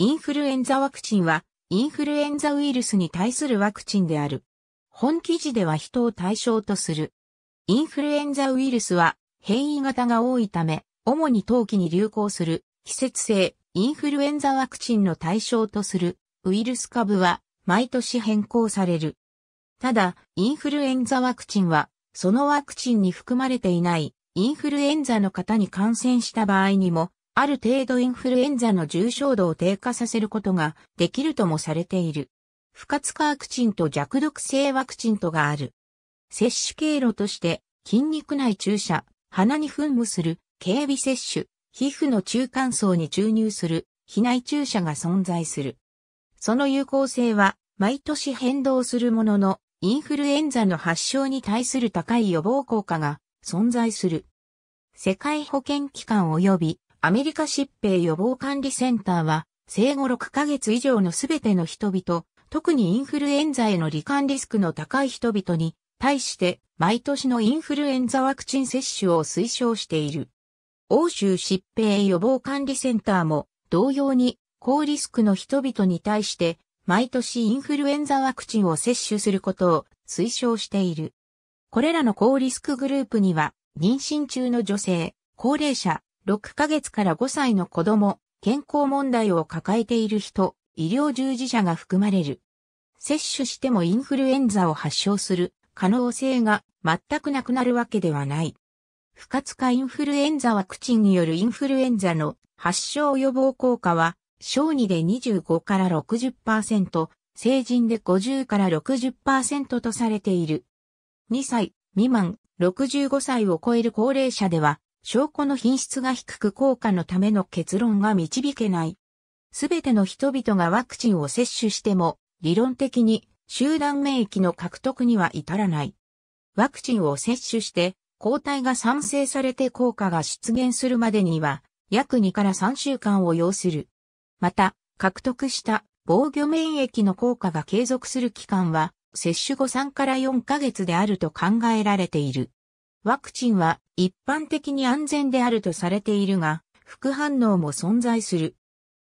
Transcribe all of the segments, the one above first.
インフルエンザワクチンは、インフルエンザウイルスに対するワクチンである。本記事では人を対象とする。インフルエンザウイルスは変異型が多いため、主に冬季に流行する季節性インフルエンザワクチンの対象とするウイルス株は毎年変更される。ただ、インフルエンザワクチンは、そのワクチンに含まれていないインフルエンザの方に感染した場合にもある程度インフルエンザの重症度を低下させることができるともされている。不活化ワクチンと弱毒性ワクチンとがある。接種経路として筋肉内注射、鼻に噴霧する、警備接種、皮膚の中間層に注入する、皮内注射が存在する。その有効性は毎年変動するものの、インフルエンザの発症に対する高い予防効果が存在する。世界保健機関及びアメリカ疾病予防管理センターは、生後6ヶ月以上のすべての人々、特にインフルエンザへの罹患リスクの高い人々に、対して毎年のインフルエンザワクチン接種を推奨している。欧州疾病予防管理センターも同様に高リスクの人々に対して毎年インフルエンザワクチンを接種することを推奨している。これらの高リスクグループには妊娠中の女性、高齢者、6ヶ月から5歳の子供、健康問題を抱えている人、医療従事者が含まれる。接種してもインフルエンザを発症する可能性が全くなくなるわけではない。不活化インフルエンザワクチンによるインフルエンザの発症予防効果は、小児で25から60%、成人で50から60%とされている。2歳未満、65歳を超える高齢者では、証拠の品質が低く効果のための結論が導けない。すべての人々がワクチンを接種しても、理論的に集団免疫の獲得には至らない。ワクチンを接種して、抗体が産生されて効果が出現するまでには、約2から3週間を要する。また、獲得した防御免疫の効果が継続する期間は、接種後3から4ヶ月であると考えられている。ワクチンは一般的に安全であるとされているが、副反応も存在する。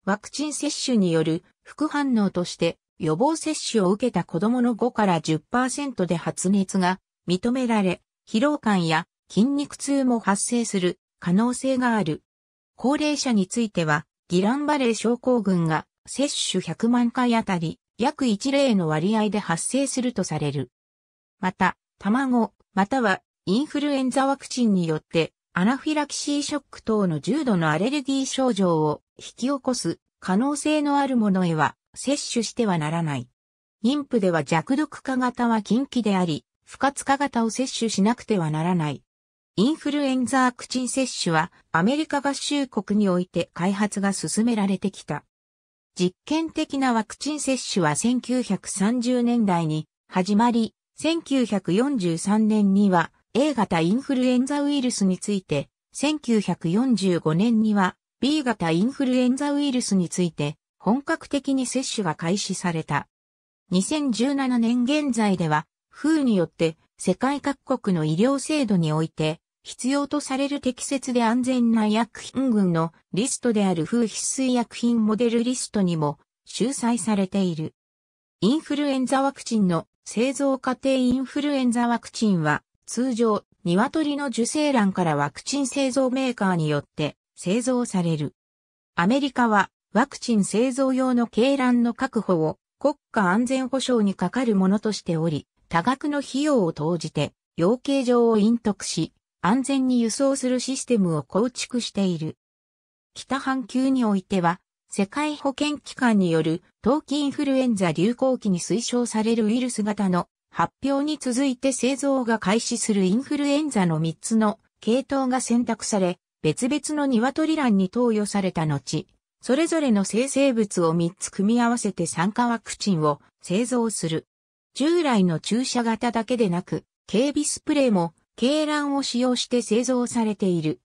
ワクチン接種による副反応として予防接種を受けた子供の5から10%で発熱が認められ、疲労感や筋肉痛も発生する可能性がある。高齢者については、ギランバレー症候群が接種100万回あたり約1例の割合で発生するとされる。また、卵、またはインフルエンザワクチンによって、アナフィラキシーショック等の重度のアレルギー症状を引き起こす可能性のあるものへは接種してはならない。妊婦では弱毒化型は禁忌であり、不活化型を接種しなくてはならない。インフルエンザワクチン接種はアメリカ合衆国において開発が進められてきた。実験的なワクチン接種は1930年代に始まり、1943年には A 型インフルエンザウイルスについて、1945年には B 型インフルエンザウイルスについて本格的に接種が開始された。2017年現在では、風によって世界各国の医療制度において、必要とされる適切で安全な薬品群のリストである風必須薬品モデルリストにも収載されている。インフルエンザワクチンの製造過程インフルエンザワクチンは通常、鶏の受精卵からワクチン製造メーカーによって製造される。アメリカはワクチン製造用の鶏卵の確保を国家安全保障にかかるものとしており、多額の費用を投じて養鶏場を隠匿し、安全に輸送するシステムを構築している。北半球においては、世界保健機関による冬季インフルエンザ流行期に推奨されるウイルス型の発表に続いて製造が開始するインフルエンザの3つの系統が選択され、別々の鶏卵に投与された後、それぞれの生成物を3つ組み合わせて酸化ワクチンを製造する。従来の注射型だけでなく、警備スプレーも、軽卵を使用して製造されている。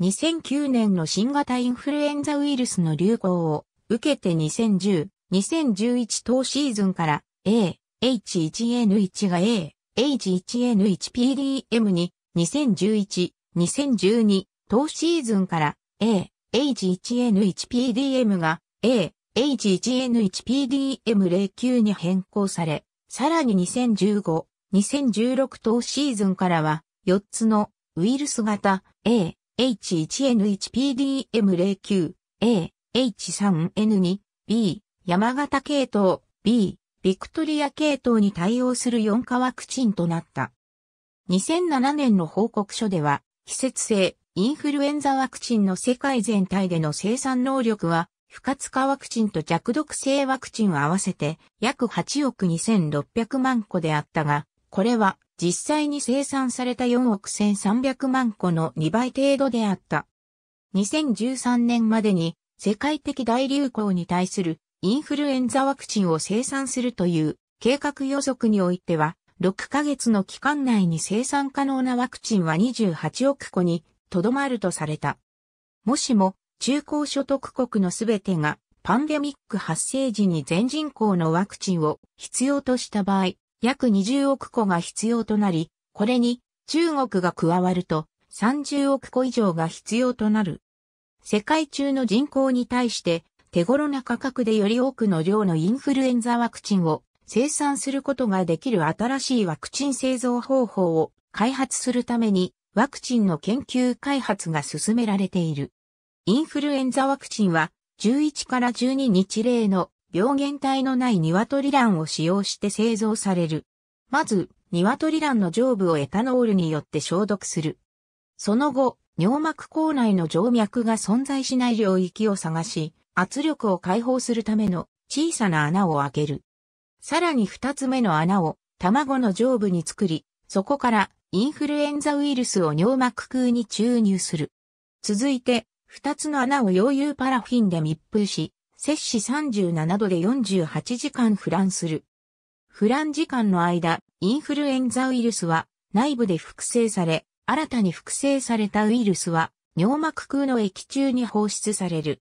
2009年の新型インフルエンザウイルスの流行を受けて2010、2011当シーズンから A、H1N1 が A、H1N1PDM に2011、2012当シーズンから A、H1N1PDM が A、H1N1PDM09 に変更され、さらに2015、2016当シーズンからは4つのウイルス型 A、H1N1PDM09、A、H3N2、B、山形系統、B、ビクトリア系統に対応する4価ワクチンとなった。2007年の報告書では、季節性インフルエンザワクチンの世界全体での生産能力は、不活化ワクチンと弱毒性ワクチンを合わせて約8億2600万個であったが、これは実際に生産された4億1300万個の2倍程度であった。2013年までに世界的大流行に対するインフルエンザワクチンを生産するという計画予測においては、6ヶ月の期間内に生産可能なワクチンは28億個にとどまるとされた。もしも中高所得国のすべてがパンデミック発生時に全人口のワクチンを必要とした場合、約20億個が必要となり、これに中国が加わると30億個以上が必要となる。世界中の人口に対して手頃な価格でより多くの量のインフルエンザワクチンを生産することができる新しいワクチン製造方法を開発するためにワクチンの研究開発が進められている。インフルエンザワクチンは11から12日例の病原体のない鶏卵を使用して製造される。まず、鶏卵の上部をエタノールによって消毒する。その後、尿膜口内の静脈が存在しない領域を探し、圧力を解放するための小さな穴を開ける。さらに二つ目の穴を卵の上部に作り、そこからインフルエンザウイルスを尿膜空に注入する。続いて、二つの穴を溶融パラフィンで密封し、摂氏37度で48時間ラ乱する。ラ乱時間の間、インフルエンザウイルスは内部で複製され、新たに複製されたウイルスは尿膜空の液中に放出される。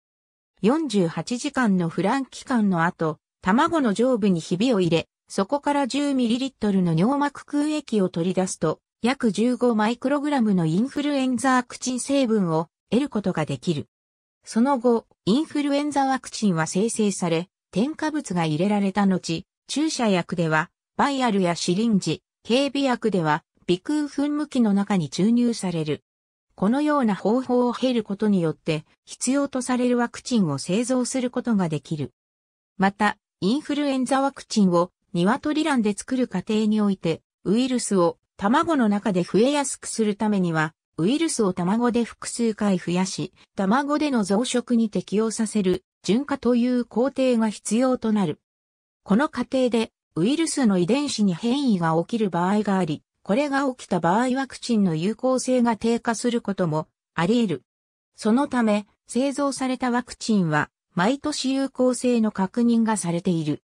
48時間のフラン期間の後、卵の上部にひびを入れ、そこから 10ml の尿膜空液を取り出すと、約15マイクログラムのインフルエンザワクチン成分を得ることができる。その後、インフルエンザワクチンは生成され、添加物が入れられた後、注射薬では、バイアルやシリンジ、警備薬では、鼻空噴霧器の中に注入される。このような方法を経ることによって必要とされるワクチンを製造することができる。また、インフルエンザワクチンを鶏卵で作る過程においてウイルスを卵の中で増えやすくするためにはウイルスを卵で複数回増やし、卵での増殖に適用させる純化という工程が必要となる。この過程でウイルスの遺伝子に変異が起きる場合があり、これが起きた場合ワクチンの有効性が低下することもあり得る。そのため、製造されたワクチンは、毎年有効性の確認がされている。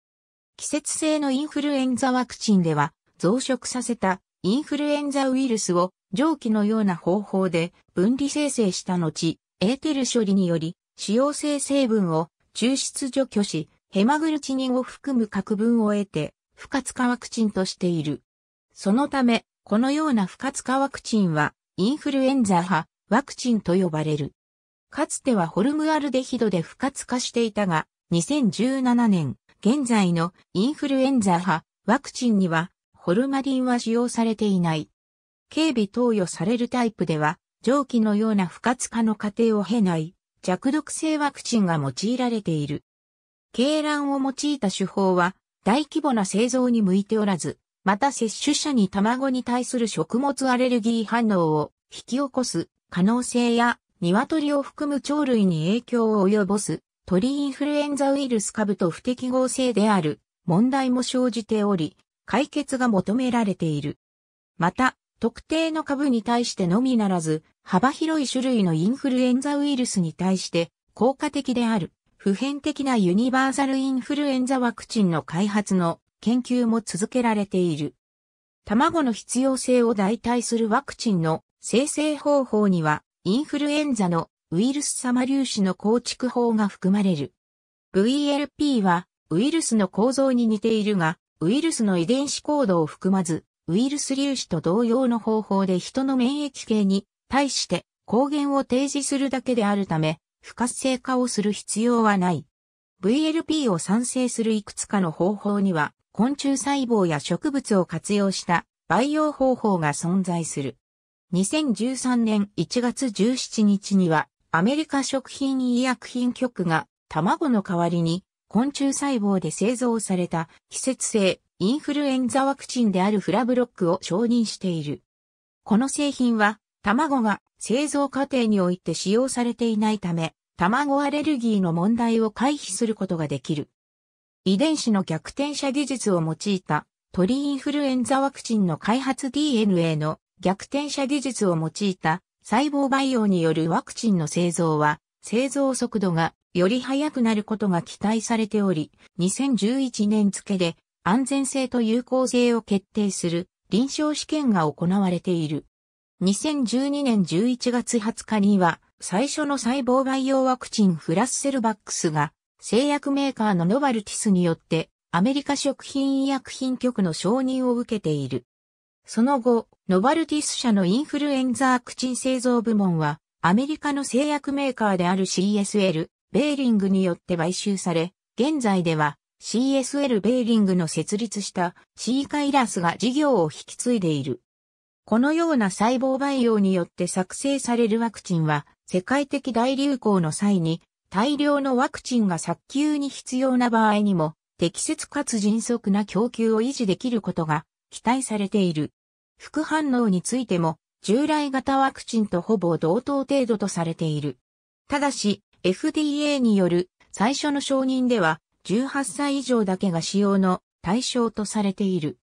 季節性のインフルエンザワクチンでは、増殖させたインフルエンザウイルスを蒸気のような方法で分離生成した後、エーテル処理により、使用性成分を抽出除去し、ヘマグルチニンを含む核分を得て、不活化ワクチンとしている。そのため、このような不活化ワクチンは、インフルエンザ派ワクチンと呼ばれる。かつてはホルムアルデヒドで不活化していたが、2017年、現在のインフルエンザ派ワクチンには、ホルマリンは使用されていない。警備投与されるタイプでは、蒸気のような不活化の過程を経ない弱毒性ワクチンが用いられている。鶏卵を用いた手法は大規模な製造に向いておらず、また接種者に卵に対する食物アレルギー反応を引き起こす可能性や鶏を含む鳥類に影響を及ぼす鳥インフルエンザウイルス株と不適合性である問題も生じており、解決が求められている。また、特定の株に対してのみならず、幅広い種類のインフルエンザウイルスに対して効果的である普遍的なユニバーサルインフルエンザワクチンの開発の研究も続けられている。卵の必要性を代替するワクチンの生成方法には、インフルエンザのウイルス様粒子の構築法が含まれる。VLP はウイルスの構造に似ているが、ウイルスの遺伝子コードを含まず、ウイルス粒子と同様の方法で人の免疫系に対して抗原を提示するだけであるため、不活性化をする必要はない。VLP を産生するいくつかの方法には、昆虫細胞や植物を活用した培養方法が存在する。2013年1月17日には、アメリカ食品医薬品局が卵の代わりに昆虫細胞で製造された季節性インフルエンザワクチンであるフラブロックを承認している。この製品は卵が製造過程において使用されていないため、卵アレルギーの問題を回避することができる。遺伝子の逆転者技術を用いた鳥インフルエンザワクチンの開発 DNA の逆転者技術を用いた細胞培養によるワクチンの製造は製造速度がより速くなることが期待されており、2011年付で安全性と有効性を決定する臨床試験が行われている。2012年11月20日には最初の細胞培養ワクチンフラッセルバックスが製薬メーカーのノバルティスによって、アメリカ食品医薬品局の承認を受けている。その後、ノバルティス社のインフルエンザワクチン製造部門は、アメリカの製薬メーカーである CSL、ベーリングによって買収され、現在では CSL ベーリングの設立した C カイラスが事業を引き継いでいる。このような細胞培養によって作成されるワクチンは世界的大流行の際に大量のワクチンが早急に必要な場合にも、適切かつ迅速な供給を維持できることが期待されている。副反応についても、従来型ワクチンとほぼ同等程度とされている。ただし、FDA による最初の承認では、18歳以上だけが使用の対象とされている。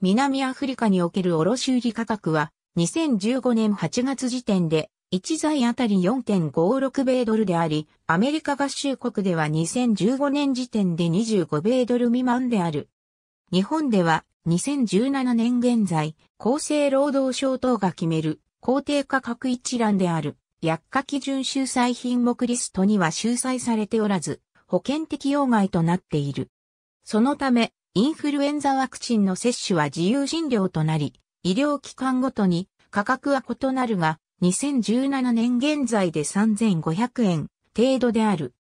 南アフリカにおける卸売価格は、2015年8月時点で1剤あたり4.56米ドルであり、アメリカ合衆国では2015年時点で25米ドル未満である。日本では2017年現在、厚生労働省等が決める工定価格一覧である薬価基準収載品目リストには収載されておらず、保険適用外となっている。そのため、インフルエンザワクチンの接種は自由診療となり、医療機関ごとに価格は異なるが、2017年現在で3500円程度である。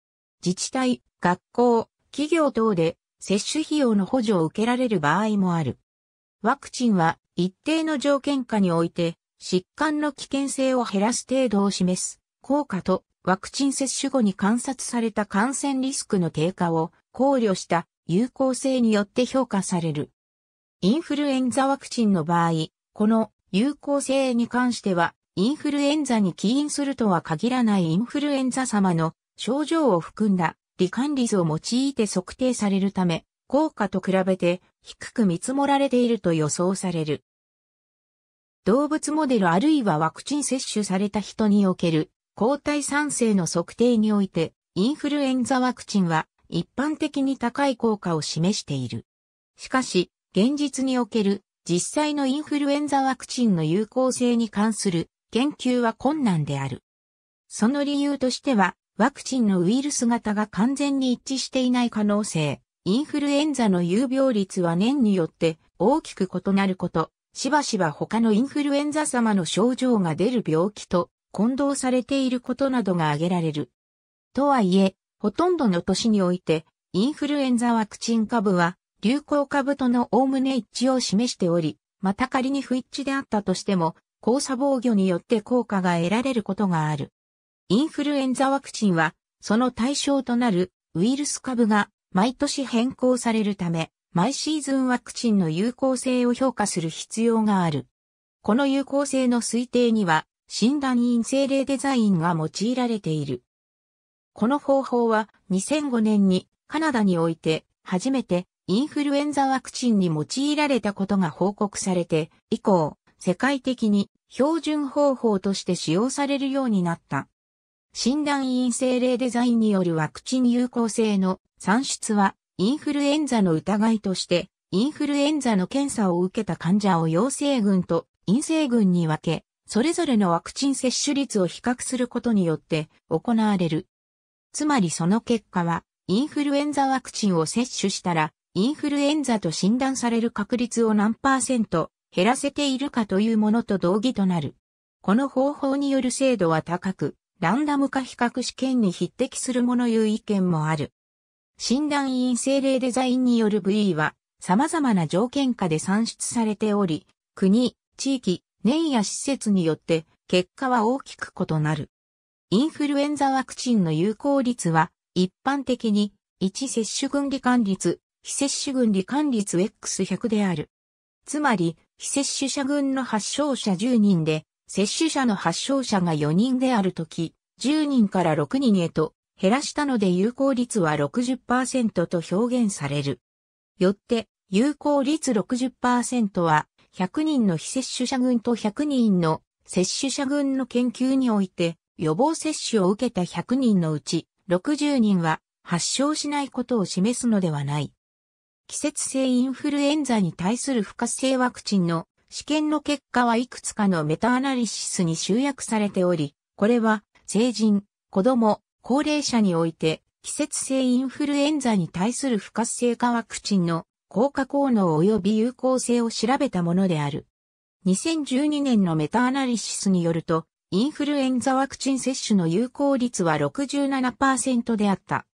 自治体、学校、企業等で接種費用の補助を受けられる場合もある。ワクチンは一定の条件下において疾患の危険性を減らす程度を示す効果とワクチン接種後に観察された感染リスクの低下を考慮した有効性によって評価される。インフルエンザワクチンの場合、この有効性に関してはインフルエンザに起因するとは限らないインフルエンザ様の症状を含んだ罹患率を用いて測定されるため、効果と比べて低く見積もられていると予想される。動物モデルあるいはワクチン接種された人における抗体酸性の測定において、インフルエンザワクチンは一般的に高い効果を示している。しかし、現実における実際のインフルエンザワクチンの有効性に関する研究は困難である。その理由としては、ワクチンのウイルス型が完全に一致していない可能性、インフルエンザの有病率は年によって大きく異なること、しばしば他のインフルエンザ様の症状が出る病気と混同されていることなどが挙げられる。とはいえ、ほとんどの年において、インフルエンザワクチン株は流行株との概ね一致を示しており、また仮に不一致であったとしても、交差防御によって効果が得られることがある。インフルエンザワクチンは、その対象となるウイルス株が毎年変更されるため、毎シーズンワクチンの有効性を評価する必要がある。この有効性の推定には、診断院、精霊デザインが用いられている。この方法は2005年にカナダにおいて初めてインフルエンザワクチンに用いられたことが報告されて以降、世界的に標準方法として使用されるようになった。診断陰性例デザインによるワクチン有効性の算出はインフルエンザの疑いとしてインフルエンザの検査を受けた患者を陽性群と陰性群に分け、それぞれのワクチン接種率を比較することによって行われる。つまりその結果は、インフルエンザワクチンを接種したら、インフルエンザと診断される確率を何パーセント減らせているかというものと同義となる。この方法による精度は高く、ランダム化比較試験に匹敵するものいう意見もある。診断院精霊デザインによる部位は様々な条件下で算出されており、国、地域、年や施設によって結果は大きく異なる。インフルエンザワクチンの有効率は一般的に1接種群罹患率、非接種群罹患率 X100 である。つまり、非接種者群の発症者10人で、接種者の発症者が4人であるとき、10人から6人へと減らしたので有効率は60%と表現される。よって、有効率60%は、100人の非接種者群と100人の接種者群の研究において、予防接種を受けた100人のうち、60人は発症しないことを示すのではない。季節性インフルエンザに対する不活性ワクチンの試験の結果はいくつかのメタアナリシスに集約されており、これは成人、子供、高齢者において季節性インフルエンザに対する不活性化ワクチンの効果効能及び有効性を調べたものである。2012年のメタアナリシスによると、インフルエンザワクチン接種の有効率は67%であった。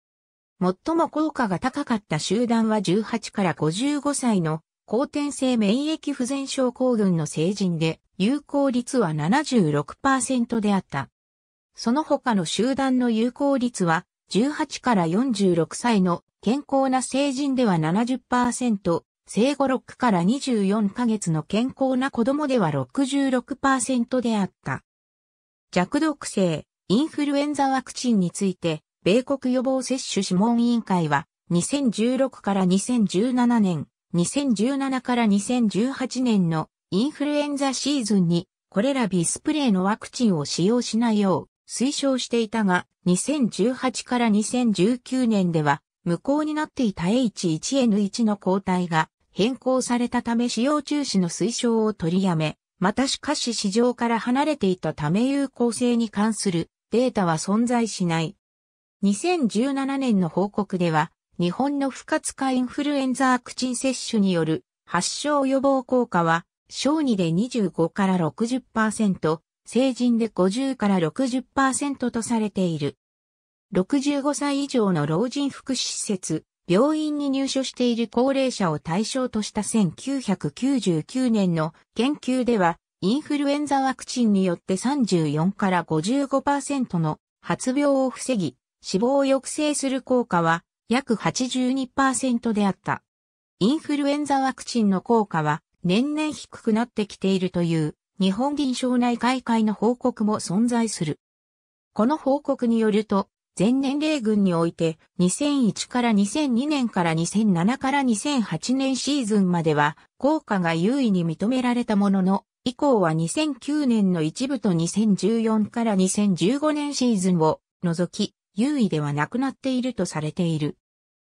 最も効果が高かった集団は18から55歳の後天性免疫不全症候群の成人で、有効率は76%であった。その他の集団の有効率は、18から46歳の健康な成人では70%、生後6から24ヶ月の健康な子供では66%であった。弱毒性、インフルエンザワクチンについて、米国予防接種諮問委員会は、2016から2017年、2017から2018年のインフルエンザシーズンに、これらビスプレイのワクチンを使用しないよう推奨していたが、2018から2019年では、無効になっていた H1N1 の抗体が変更されたため使用中止の推奨を取りやめ、またしかし市場から離れていたため有効性に関するデータは存在しない2017年の報告では、日本の不活化インフルエンザワクチン接種による発症予防効果は、小児で25から60%、成人で50から60%とされている。65歳以上の老人福祉施設、病院に入所している高齢者を対象とした1999年の研究では、インフルエンザワクチンによって34から55%の発病を防ぎ、死亡を抑制する効果は約82%であった。インフルエンザワクチンの効果は年々低くなってきているという日本臨床内外会の報告も存在する。この報告によると、前年齢群において2001から2002年から2007から2008年シーズンまでは効果が優位に認められたものの、以降は2009年の一部と2014から2015年シーズンを除き、優位ではなくなっているとされている。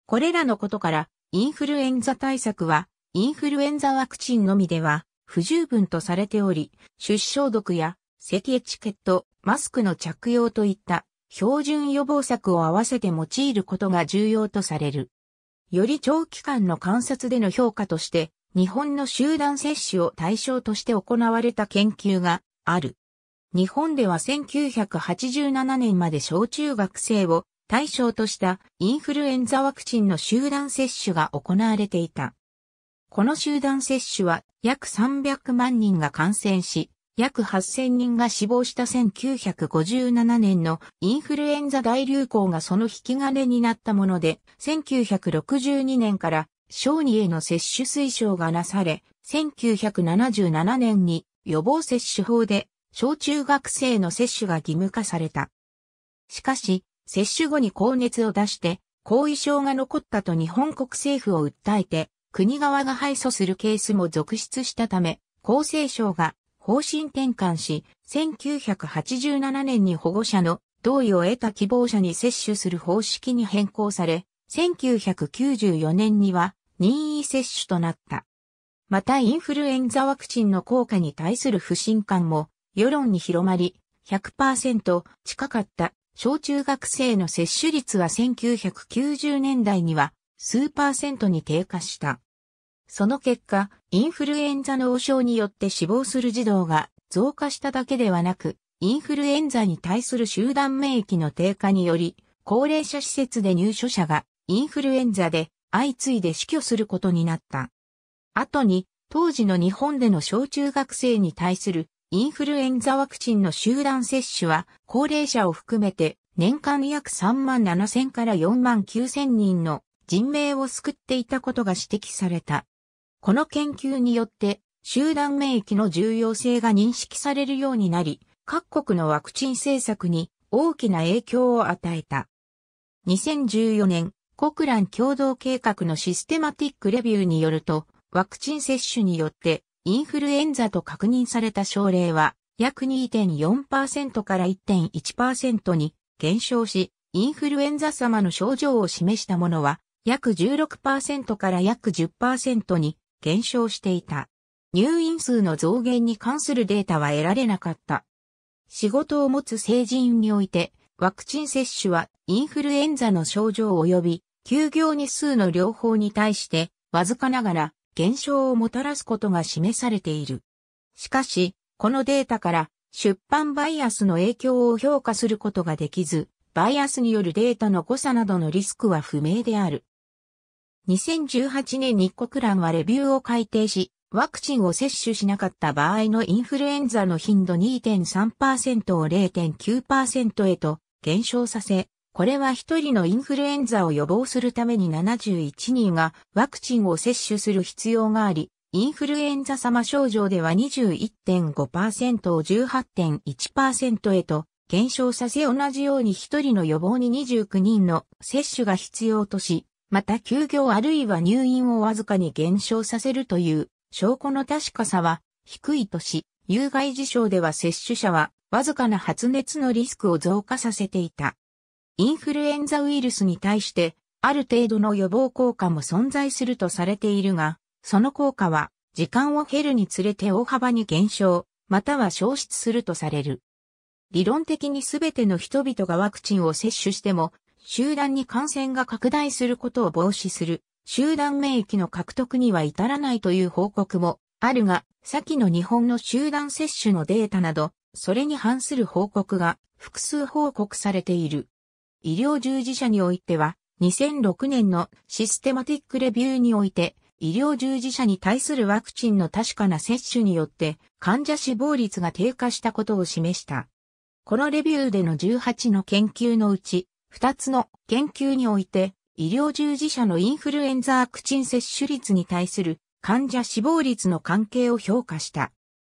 これらのことから、インフルエンザ対策は、インフルエンザワクチンのみでは不十分とされており、出生毒や咳エチケット、マスクの着用といった標準予防策を合わせて用いることが重要とされる。より長期間の観察での評価として、日本の集団接種を対象として行われた研究がある。日本では1987年まで小中学生を対象としたインフルエンザワクチンの集団接種が行われていた。この集団接種は約300万人が感染し、約8000人が死亡した1957年のインフルエンザ大流行がその引き金になったもので、1962年から小児への接種推奨がなされ、1977年に予防接種法で小中学生の接種が義務化された。しかし、接種後に高熱を出して、後遺症が残ったと日本国政府を訴えて、国側が敗訴するケースも続出したため、厚生省が方針転換し、1987年に保護者の同意を得た希望者に接種する方式に変更され、1994年には任意接種となった。またインフルエンザワクチンの効果に対する不信感も世論に広まり、100%近かった小中学生の接種率は1990年代には数パーセントに低下した。その結果、インフルエンザの応症によって死亡する児童が増加しただけではなく、インフルエンザに対する集団免疫の低下により、高齢者施設で入所者がインフルエンザで相次いで死去することになった。後に、当時の日本での小中学生に対するインフルエンザワクチンの集団接種は、高齢者を含めて、年間約3万7千から4万9千人の人命を救っていたことが指摘された。この研究によって、集団免疫の重要性が認識されるようになり、各国のワクチン政策に大きな影響を与えた。2014年、国蘭共同計画のシステマティックレビューによると、ワクチン接種によってインフルエンザと確認された症例は、約2.4%から1.1%に減少し、インフルエンザ様の症状を示したものは、約16%から約10%に減少していた。入院数の増減に関するデータは得られなかった。仕事を持つ成人において、ワクチン接種はインフルエンザの症状及び休業日数の両方に対して、わずかながら減少をもたらすことが示されている。しかし、このデータから出版バイアスの影響を評価することができず、バイアスによるデータの誤差などのリスクは不明である。2018年に国欄はレビューを改定し、ワクチンを接種しなかった場合のインフルエンザの頻度2.3%を0.9%へと減少させ、これは一人のインフルエンザを予防するために71人がワクチンを接種する必要があり、インフルエンザ様症状では21.5%を18.1%へと減少させ同じように一人の予防に29人の接種が必要とし、また休業あるいは入院をわずかに減少させるという証拠の確かさは低いとし、有害事象では接種者はわずかな発熱のリスクを増加させていた。インフルエンザウイルスに対して、ある程度の予防効果も存在するとされているが、その効果は、時間を経るにつれて大幅に減少、または消失するとされる。理論的にすべての人々がワクチンを接種しても、集団に感染が拡大することを防止する、集団免疫の獲得には至らないという報告もあるが、先の日本の集団接種のデータなど、それに反する報告が複数報告されている。医療従事者においては、2006年のシステマティックレビューにおいて、医療従事者に対するワクチンの確かな接種によって患者死亡率が低下したことを示した。このレビューでの18の研究のうち、2つの研究において、医療従事者のインフルエンザワクチン接種率に対する患者死亡率の関係を評価した。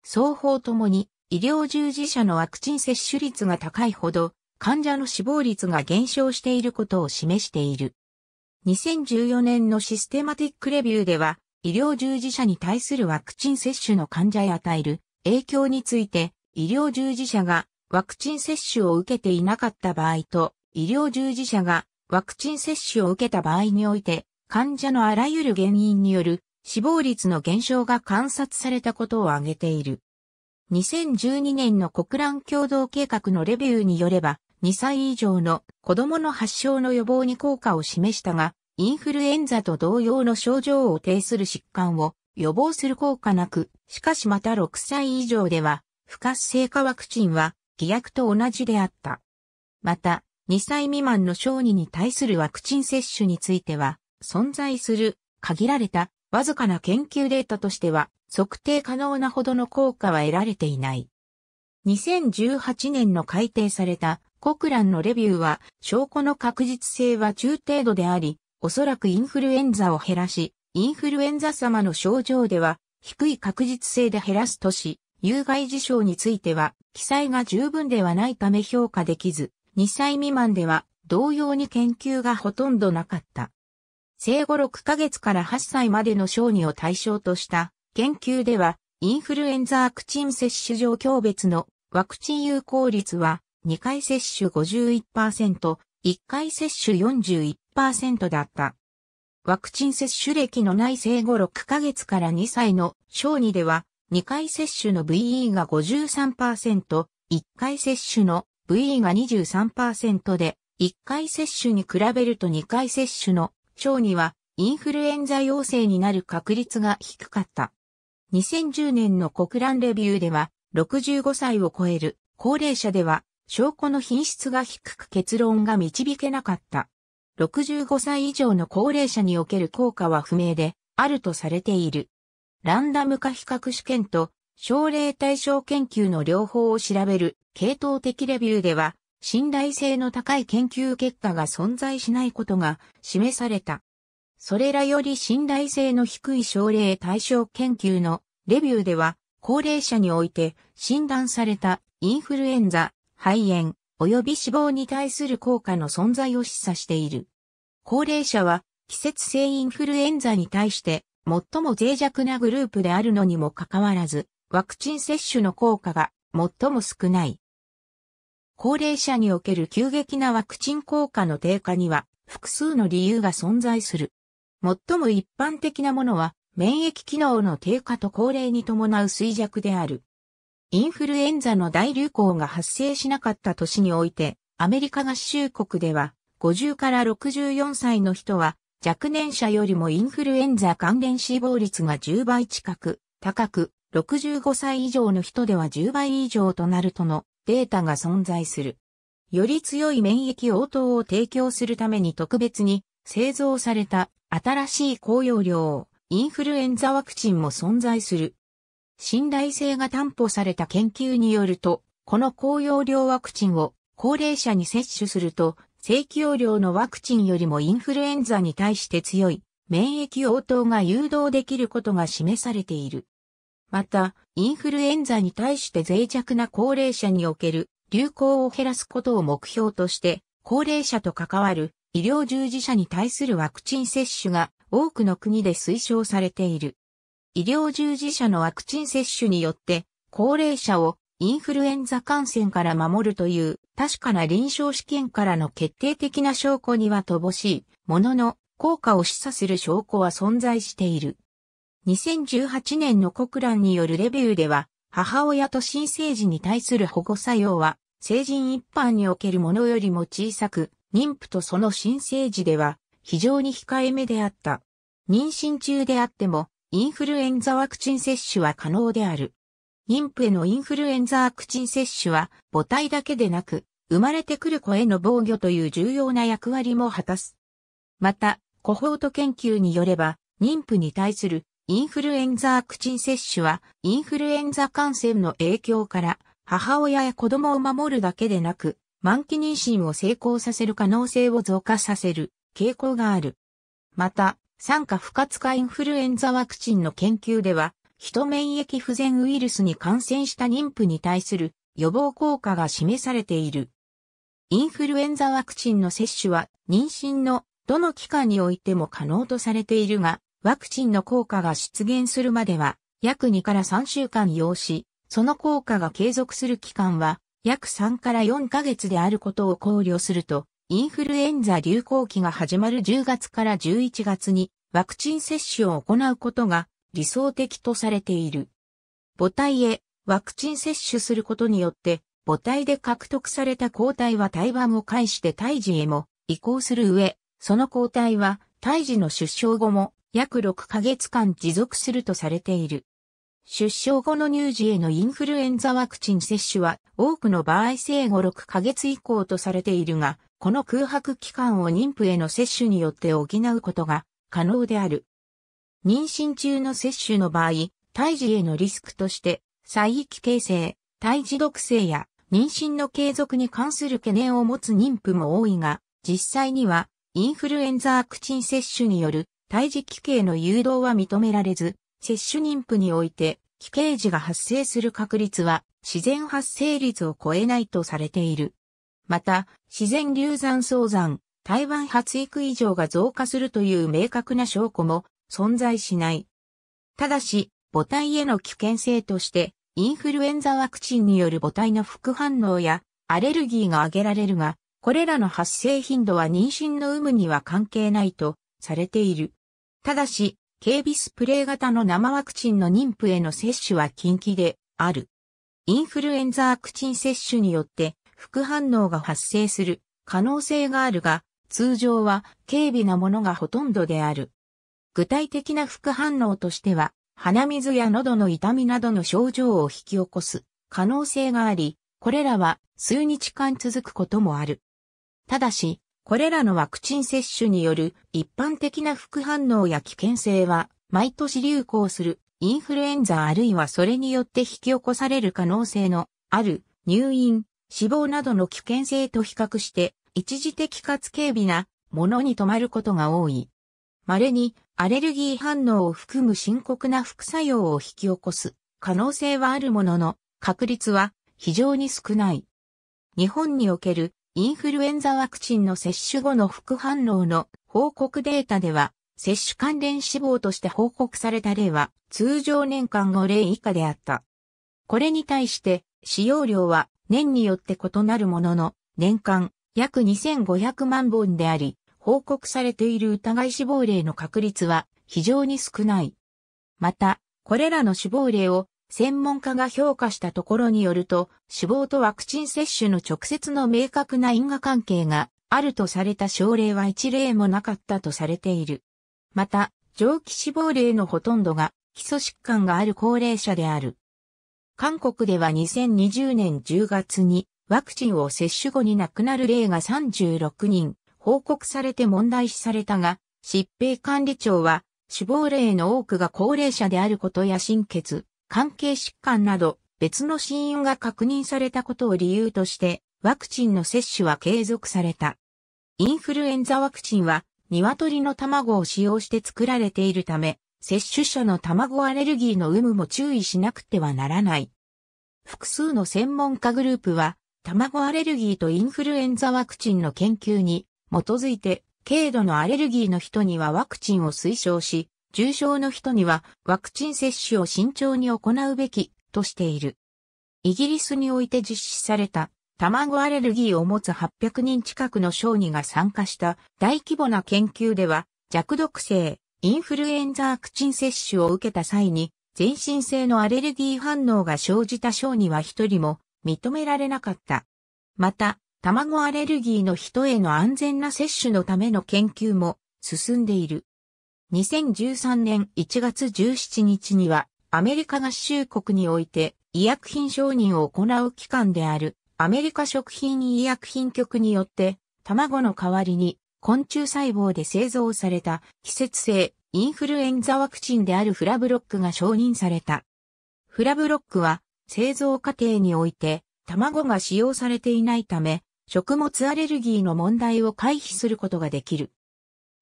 双方ともに医療従事者のワクチン接種率が高いほど患者の死亡率が減少していることを示している。2014年のシステマティックレビューでは、医療従事者に対するワクチン接種の患者へ与える影響について、医療従事者がワクチン接種を受けていなかった場合と、医療従事者がワクチン接種を受けた場合において、患者のあらゆる原因による死亡率の減少が観察されたことを挙げている。2012年の国蘭共同計画のレビューによれば、2歳以上の子供の発症の予防に効果を示したが、インフルエンザと同様の症状を呈する疾患を予防する効果なく、しかしまた6歳以上では、不活性化ワクチンは偽薬と同じであった。また、2歳未満の小児に対するワクチン接種については、存在する限られたわずかな研究データとしては、測定可能なほどの効果は得られていない。2018年の改定された国乱のレビューは、証拠の確実性は中程度であり、おそらくインフルエンザを減らし、インフルエンザ様の症状では、低い確実性で減らすとし、有害事象については、記載が十分ではないため評価できず、2歳未満では同様に研究がほとんどなかった。生後6ヶ月から8歳までの小児を対象とした研究では、インフルエンザワクチン接種上強別のワクチン有効率は2回接種51%、1回接種41%だった。ワクチン接種歴のない生後6ヶ月から2歳の小児では、2回接種の VE が53%、1回接種の VE が23%で、1回接種に比べると2回接種の小児はインフルエンザ陽性になる確率が低かった。2010年の国乱レビューでは、65歳を超える高齢者では証拠の品質が低く結論が導けなかった。65歳以上の高齢者における効果は不明で、あるとされている。ランダム化比較試験と、症例対象研究の両方を調べる系統的レビューでは、信頼性の高い研究結果が存在しないことが示された。それらより信頼性の低い症例対象研究のレビューでは、高齢者において診断されたインフルエンザ肺炎、及び死亡に対する効果の存在を示唆している。高齢者は季節性インフルエンザに対して最も脆弱なグループであるのにもかかわらず、ワクチン接種の効果が最も少ない。高齢者における急激なワクチン効果の低下には複数の理由が存在する。最も一般的なものは免疫機能の低下と高齢に伴う衰弱である。インフルエンザの大流行が発生しなかった年において、アメリカ合衆国では、50から64歳の人は、若年者よりもインフルエンザ関連死亡率が10倍近く、高く、65歳以上の人では10倍以上となるとのデータが存在する。より強い免疫応答を提供するために特別に製造された新しい高容量インフルエンザワクチンも存在する。信頼性が担保された研究によると、この高用量ワクチンを高齢者に接種すると、正規容量のワクチンよりもインフルエンザに対して強い免疫応答が誘導できることが示されている。また、インフルエンザに対して脆弱な高齢者における流行を減らすことを目標として、高齢者と関わる医療従事者に対するワクチン接種が多くの国で推奨されている。医療従事者のワクチン接種によって、高齢者をインフルエンザ感染から守るという確かな臨床試験からの決定的な証拠には乏しいものの効果を示唆する証拠は存在している。2018年の国乱によるレビューでは母親と新生児に対する保護作用は成人一般におけるものよりも小さく妊婦とその新生児では非常に控えめであった。妊娠中であってもインフルエンザワクチン接種は可能である。妊婦へのインフルエンザワクチン接種は母体だけでなく、生まれてくる子への防御という重要な役割も果たす。また、コホート研究によれば、妊婦に対するインフルエンザワクチン接種は、インフルエンザ感染の影響から、母親や子供を守るだけでなく、満期妊娠を成功させる可能性を増加させる傾向がある。また、酸化不活化インフルエンザワクチンの研究では、人免疫不全ウイルスに感染した妊婦に対する予防効果が示されている。インフルエンザワクチンの接種は妊娠のどの期間においても可能とされているが、ワクチンの効果が出現するまでは約2から3週間要し、その効果が継続する期間は約3から4ヶ月であることを考慮すると、インフルエンザ流行期が始まる10月から11月にワクチン接種を行うことが理想的とされている。母体へワクチン接種することによって母体で獲得された抗体は胎盤を介して胎児へも移行する上、その抗体は胎児の出生後も約6ヶ月間持続するとされている。出生後の乳児へのインフルエンザワクチン接種は多くの場合生後6ヶ月以降とされているが、この空白期間を妊婦への接種によって補うことが可能である。妊娠中の接種の場合、胎児へのリスクとして、再域形成、胎児毒性や妊娠の継続に関する懸念を持つ妊婦も多いが、実際にはインフルエンザワクチン接種による胎児奇形の誘導は認められず、接種妊婦において奇形児が発生する確率は自然発生率を超えないとされている。また、自然流産早産、台湾発育異常が増加するという明確な証拠も存在しない。ただし、母体への危険性として、インフルエンザワクチンによる母体の副反応やアレルギーが挙げられるが、これらの発生頻度は妊娠の有無には関係ないとされている。ただし、警備スプレー型の生ワクチンの妊婦への接種は禁忌である。インフルエンザワクチン接種によって副反応が発生する可能性があるが、通常は軽微なものがほとんどである。具体的な副反応としては、鼻水や喉の痛みなどの症状を引き起こす可能性があり、これらは数日間続くこともある。ただし、これらのワクチン接種による一般的な副反応や危険性は、毎年流行するインフルエンザあるいはそれによって引き起こされる可能性のある入院、死亡などの危険性と比較して、一時的かつ軽微なものに止まることが多い。稀にアレルギー反応を含む深刻な副作用を引き起こす可能性はあるものの確率は非常に少ない。日本におけるインフルエンザワクチンの接種後の副反応の報告データでは接種関連死亡として報告された例は通常年間5例以下であった。これに対して使用量は年によって異なるものの、年間約2500万本であり、報告されている疑い死亡例の確率は非常に少ない。また、これらの死亡例を専門家が評価したところによると、死亡とワクチン接種の直接の明確な因果関係があるとされた症例は一例もなかったとされている。また、上記死亡例のほとんどが基礎疾患がある高齢者である。韓国では2020年10月にワクチンを接種後に亡くなる例が36人報告されて問題視されたが、疾病管理庁は死亡例の多くが高齢者であることや心血、関係疾患など別の死因が確認されたことを理由としてワクチンの接種は継続された。インフルエンザワクチンは鶏の卵を使用して作られているため接種者の卵アレルギーの有無も注意しなくてはならない。複数の専門家グループは、卵アレルギーとインフルエンザワクチンの研究に基づいて、軽度のアレルギーの人にはワクチンを推奨し、重症の人にはワクチン接種を慎重に行うべきとしている。イギリスにおいて実施された卵アレルギーを持つ800人近くの小児が参加した大規模な研究では弱毒性、インフルエンザワクチン接種を受けた際に、全身性のアレルギー反応が生じた小児は一人も認められなかった。また、卵アレルギーの人への安全な接種のための研究も進んでいる。2013年1月17日には、アメリカ合衆国において医薬品承認を行う機関であるアメリカ食品医薬品局によって、卵の代わりに昆虫細胞で製造された季節性インフルエンザワクチンであるフラブロックが承認された。フラブロックは製造過程において卵が使用されていないため食物アレルギーの問題を回避することができる。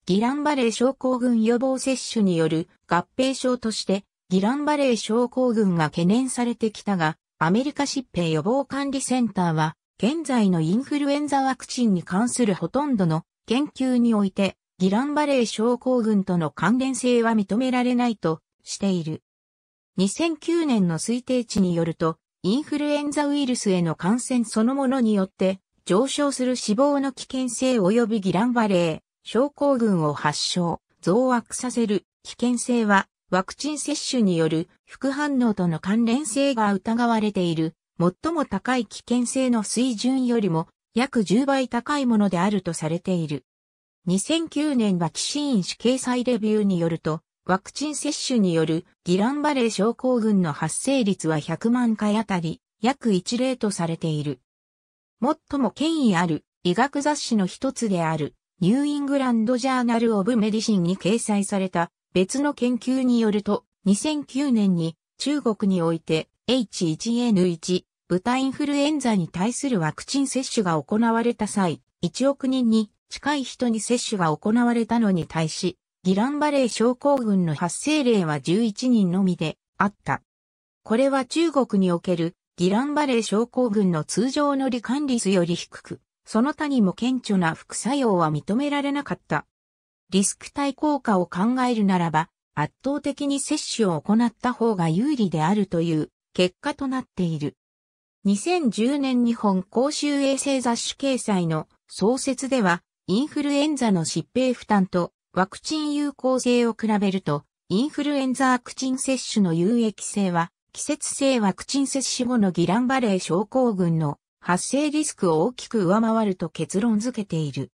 ギランバレー症候群予防接種による合併症としてギランバレー症候群が懸念されてきたが、アメリカ疾病予防管理センターは現在のインフルエンザワクチンに関するほとんどの研究において、ギランバレー症候群との関連性は認められないとしている。2009年の推定値によると、インフルエンザウイルスへの感染そのものによって、上昇する死亡の危険性及びギランバレー症候群を発症、増悪させる危険性は、ワクチン接種による副反応との関連性が疑われている、最も高い危険性の水準よりも約10倍高いものであるとされている。2009年はシーン氏掲載レビューによると、ワクチン接種によるギランバレー症候群の発生率は100万回あたり約1例とされている。最も権威ある医学雑誌の一つであるニューイングランドジャーナルオブメディシンに掲載された別の研究によると2009年に中国において H1N1 豚インフルエンザに対するワクチン接種が行われた際、1億人に近い人に接種が行われたのに対し、ギランバレー症候群の発生例は11人のみであった。これは中国におけるギランバレー症候群の通常の罹患率より低く、その他にも顕著な副作用は認められなかった。リスク対効果を考えるならば、圧倒的に接種を行った方が有利であるという結果となっている。2010年日本公衆衛生雑誌掲載の創設では、インフルエンザの疾病負担とワクチン有効性を比べると、インフルエンザワクチン接種の有益性は、季節性ワクチン接種後のギランバレー症候群の発生リスクを大きく上回ると結論付けている。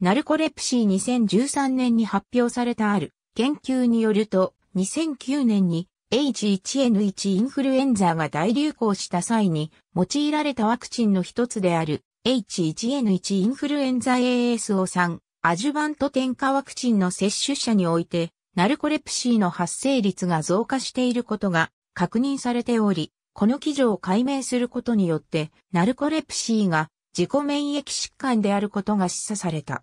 ナルコレプシー2013年に発表されたある研究によると、2009年に H1N1 インフルエンザが大流行した際に用いられたワクチンの一つである H1N1 インフルエンザ ASO3 アジュバント添加ワクチンの接種者においてナルコレプシーの発生率が増加していることが確認されており、この記事を解明することによってナルコレプシーが自己免疫疾患であることが示唆された。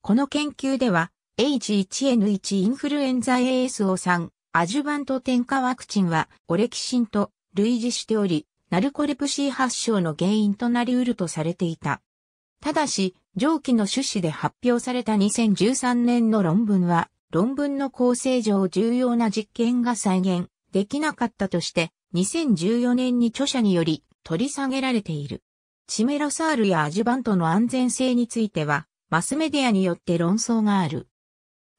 この研究では H1N1 インフルエンザ ASO3 アジュバント添加ワクチンは、オレキシンと類似しており、ナルコレプシー発症の原因となり得るとされていた。ただし、上記の趣旨で発表された2013年の論文は、論文の構成上重要な実験が再現できなかったとして、2014年に著者により取り下げられている。チメロサールやアジュバントの安全性については、マスメディアによって論争がある。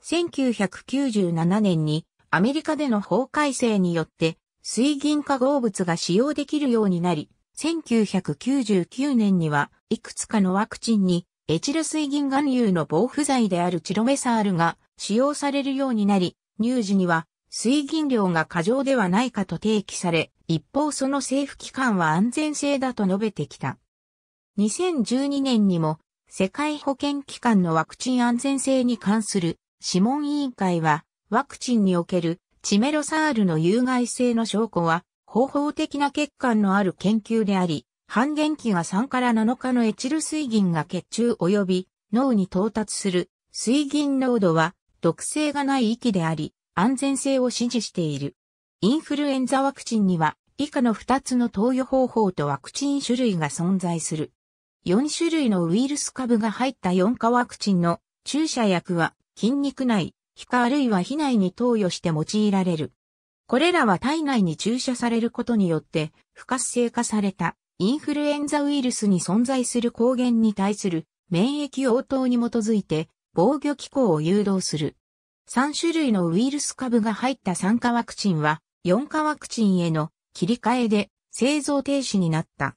1997年にアメリカでの法改正によって、水銀化合物が使用できるようになり、1999年には、いくつかのワクチンに、エチル水銀含有の防腐剤であるチロメサールが使用されるようになり、乳児には水銀量が過剰ではないかと提起され、一方その政府機関は安全性だと述べてきた。2012年にも世界保健機関のワクチン安全性に関する諮問委員会はワクチンにおけるチメロサールの有害性の証拠は、方法的な欠陥のある研究であり、半減期が3から7日のエチル水銀が血中及び脳に到達する水銀濃度は毒性がない域であり、安全性を支持している。インフルエンザワクチンには以下の2つの投与方法とワクチン種類が存在する。4種類のウイルス株が入った4価ワクチンの注射薬は筋肉内、皮下あるいは皮内に投与して用いられる。これらは体内に注射されることによって不活性化されたインフルエンザウイルスに存在する抗原に対する免疫応答に基づいて防御機構を誘導する。3種類のウイルス株が入った酸化ワクチンは4化ワクチンへの切り替えで製造停止になった。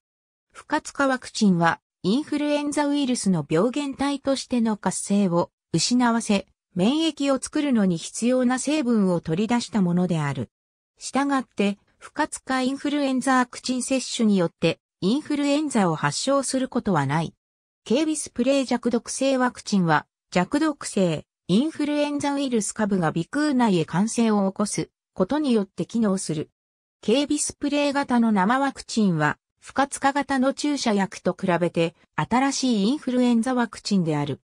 不活化ワクチンはインフルエンザウイルスの病原体としての活性を失わせ、免疫を作るのに必要な成分を取り出したものである。したがって、不活化インフルエンザワクチン接種によって、インフルエンザを発症することはない。軽ビスプレー弱毒性ワクチンは、弱毒性、インフルエンザウイルス株が鼻腔内へ感染を起こすことによって機能する。軽ビスプレー型の生ワクチンは、不活化型の注射薬と比べて新しいインフルエンザワクチンである。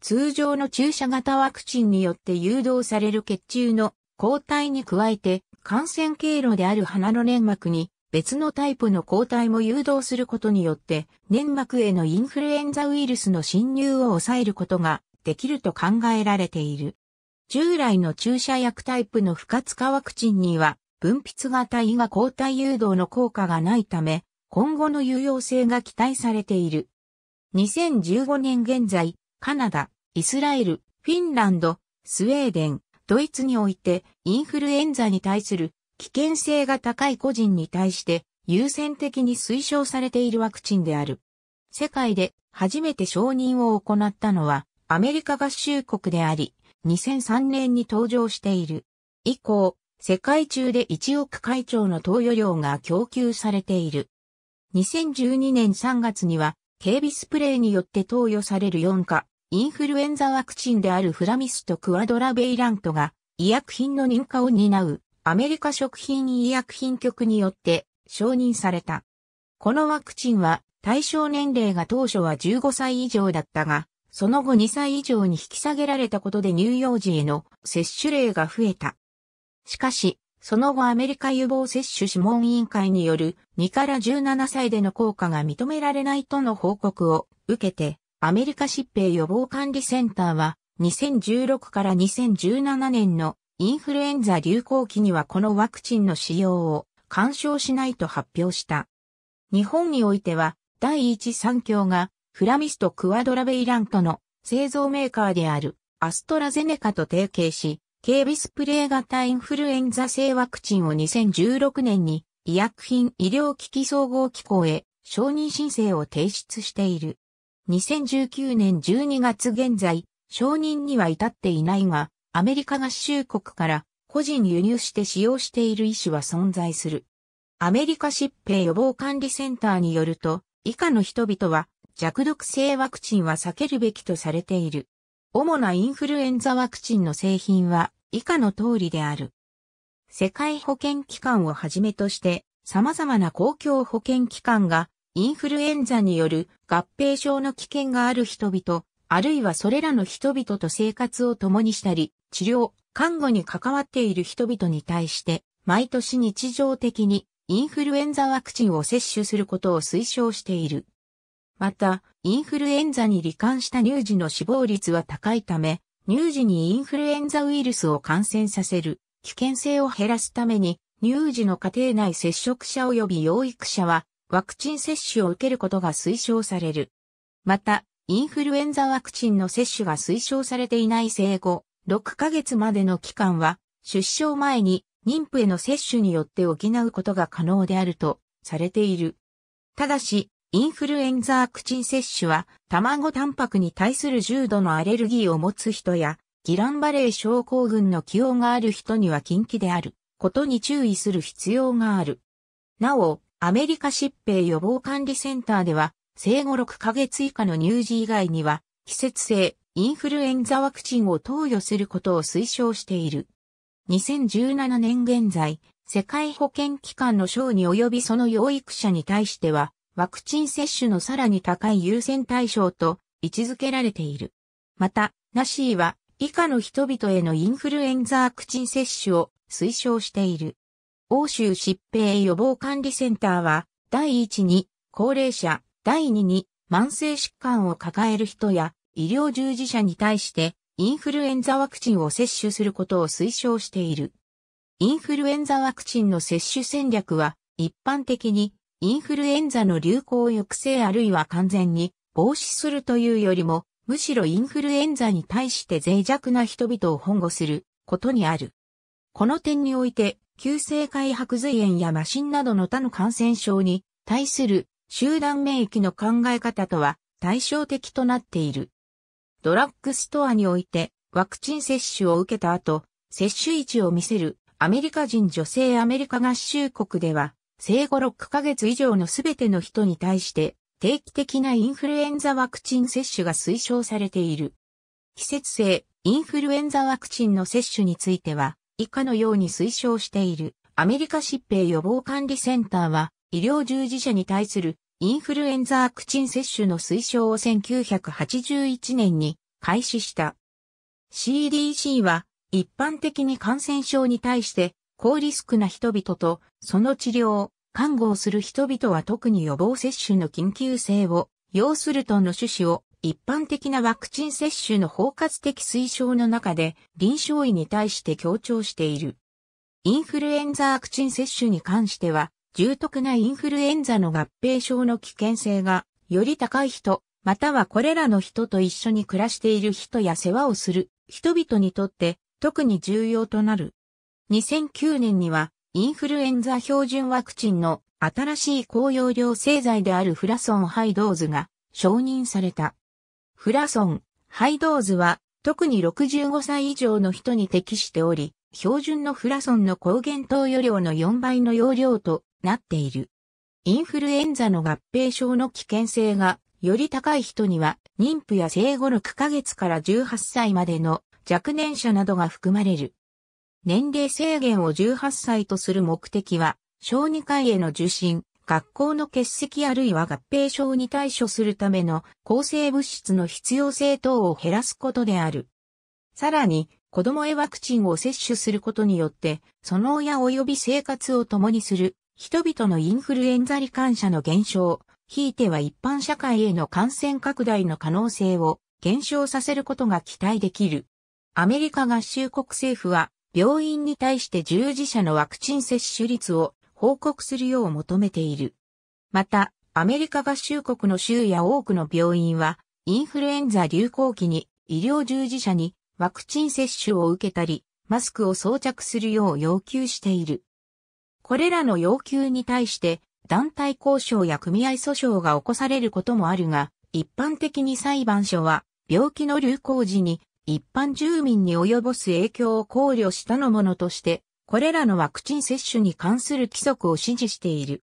通常の注射型ワクチンによって誘導される血中の抗体に加えて、感染経路である鼻の粘膜に別のタイプの抗体も誘導することによって、粘膜へのインフルエンザウイルスの侵入を抑えることができると考えられている。従来の注射薬タイプの不活化ワクチンには、分泌型胃が抗体誘導の効果がないため、今後の有用性が期待されている。2015年現在、カナダ、イスラエル、フィンランド、スウェーデン、ドイツにおいてインフルエンザに対する危険性が高い個人に対して優先的に推奨されているワクチンである。世界で初めて承認を行ったのはアメリカ合衆国であり、2003年に登場している。以降、世界中で1億回超の投与量が供給されている。2012年3月には警備スプレーによって投与される4価、インフルエンザワクチンであるフラミスとクワドラベイラントが医薬品の認可を担うアメリカ食品医薬品局によって承認された。このワクチンは対象年齢が当初は15歳以上だったが、その後2歳以上に引き下げられたことで乳幼児への接種例が増えた。しかし、その後アメリカ予防接種諮問委員会による2から17歳での効果が認められないとの報告を受けて、アメリカ疾病予防管理センターは2016から2017年のインフルエンザ流行期にはこのワクチンの使用を干渉しないと発表した。日本においては第一三強がフラミストクワドラベイラントの製造メーカーであるアストラゼネカと提携し、ービスプレー型インフルエンザ性ワクチンを2016年に医薬品医療機器総合機構へ承認申請を提出している。2019年12月現在、承認には至っていないが、アメリカ合衆国から個人輸入して使用している医師は存在する。アメリカ疾病予防管理センターによると、以下の人々は弱毒性ワクチンは避けるべきとされている。主なインフルエンザワクチンの製品は以下の通りである。世界保健機関をはじめとして様々な公共保健機関がインフルエンザによる合併症の危険がある人々、あるいはそれらの人々と生活を共にしたり、治療、看護に関わっている人々に対して、毎年日常的にインフルエンザワクチンを接種することを推奨している。また、インフルエンザに罹患した乳児の死亡率は高いため、乳児にインフルエンザウイルスを感染させる危険性を減らすために、乳児の家庭内接触者及び養育者はワクチン接種を受けることが推奨される。また、インフルエンザワクチンの接種が推奨されていない生後、6ヶ月までの期間は、出生前に妊婦への接種によって補うことが可能であるとされている。ただし、インフルエンザワクチン接種は、卵タンパクに対する重度のアレルギーを持つ人や、ギランバレー症候群の起用がある人には禁忌であることに注意する必要がある。なお、アメリカ疾病予防管理センターでは、生後6ヶ月以下の乳児以外には、季節性インフルエンザワクチンを投与することを推奨している。2017年現在、世界保健機関の省に及びその養育者に対しては、ワクチン接種のさらに高い優先対象と位置づけられている。また、ナシーは以下の人々へのインフルエンザワクチン接種を推奨している。欧州疾病予防管理センターは、第1に高齢者、第2に慢性疾患を抱える人や医療従事者に対してインフルエンザワクチンを接種することを推奨している。インフルエンザワクチンの接種戦略は一般的にインフルエンザの流行抑制あるいは完全に防止するというよりも、むしろインフルエンザに対して脆弱な人々を保護することにある。この点において、急性開白髄炎やマシンなどの他の感染症に対する集団免疫の考え方とは対照的となっている。ドラッグストアにおいてワクチン接種を受けた後、接種位置を見せるアメリカ人女性アメリカ合衆国では生後6ヶ月以上のすべての人に対して定期的なインフルエンザワクチン接種が推奨されている。季節性インフルエンザワクチンの接種については以下のように推奨しているアメリカ疾病予防管理センターは医療従事者に対するインフルエンザワクチン接種の推奨を1981年に開始した。CDC は一般的に感染症に対して高リスクな人々と、その治療、看護をする人々は特に予防接種の緊急性を要するとの趣旨を一般的なワクチン接種の包括的推奨の中で臨床医に対して強調している。インフルエンザワクチン接種に関しては、重篤なインフルエンザの合併症の危険性がより高い人、またはこれらの人と一緒に暮らしている人や世話をする人々にとって特に重要となる。2009年にはインフルエンザ標準ワクチンの新しい高容量製剤であるフラソンハイドーズが承認された。フラソンハイドーズは特に65歳以上の人に適しており、標準のフラソンの抗原投与量の4倍の容量となっている。インフルエンザの合併症の危険性がより高い人には、妊婦や生後6ヶ月から18歳までの若年者などが含まれる。年齢制限を18歳とする目的は、小児科医への受診、学校の欠席あるいは合併症に対処するための抗生物質の必要性等を減らすことである。さらに、子供へワクチンを接種することによって、その親及び生活を共にする、人々のインフルエンザ罹患者の減少、ひいては一般社会への感染拡大の可能性を減少させることが期待できる。アメリカ合衆国政府は病院に対して従事者のワクチン接種率を報告するよう求めている。また、アメリカ合衆国の州や多くの病院は、インフルエンザ流行期に医療従事者にワクチン接種を受けたり、マスクを装着するよう要求している。これらの要求に対して団体交渉や組合訴訟が起こされることもあるが、一般的に裁判所は病気の流行時に一般住民に及ぼす影響を考慮したのものとして、これらのワクチン接種に関する規則を支持している。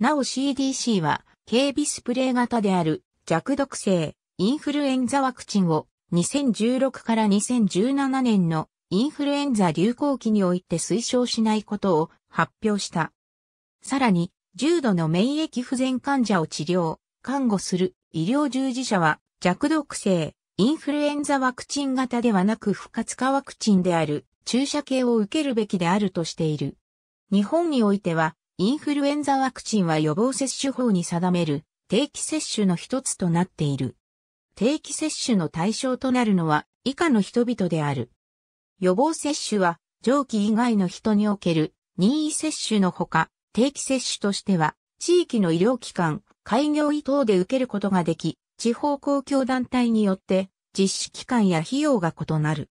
なお CDC は、警備スプレー型である弱毒性インフルエンザワクチンを2016から2017年のインフルエンザ流行期において推奨しないことを発表した。さらに、重度の免疫不全患者を治療、看護する医療従事者は弱毒性インフルエンザワクチン型ではなく不活化ワクチンである注射系を受けるべきであるとしている。日本においては、インフルエンザワクチンは予防接種法に定める定期接種の一つとなっている。定期接種の対象となるのは以下の人々である。予防接種は上記以外の人における任意接種のほか、定期接種としては地域の医療機関、開業医等で受けることができ、地方公共団体によって実施期間や費用が異なる。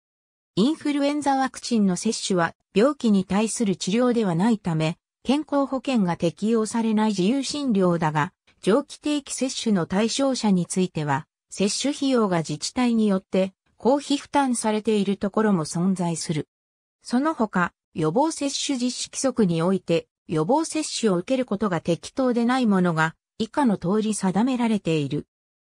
インフルエンザワクチンの接種は病気に対する治療ではないため、健康保険が適用されない自由診療だが、長期定期接種の対象者については、接種費用が自治体によって公費負担されているところも存在する。その他、予防接種実施規則において、予防接種を受けることが適当でないものが、以下の通り定められている。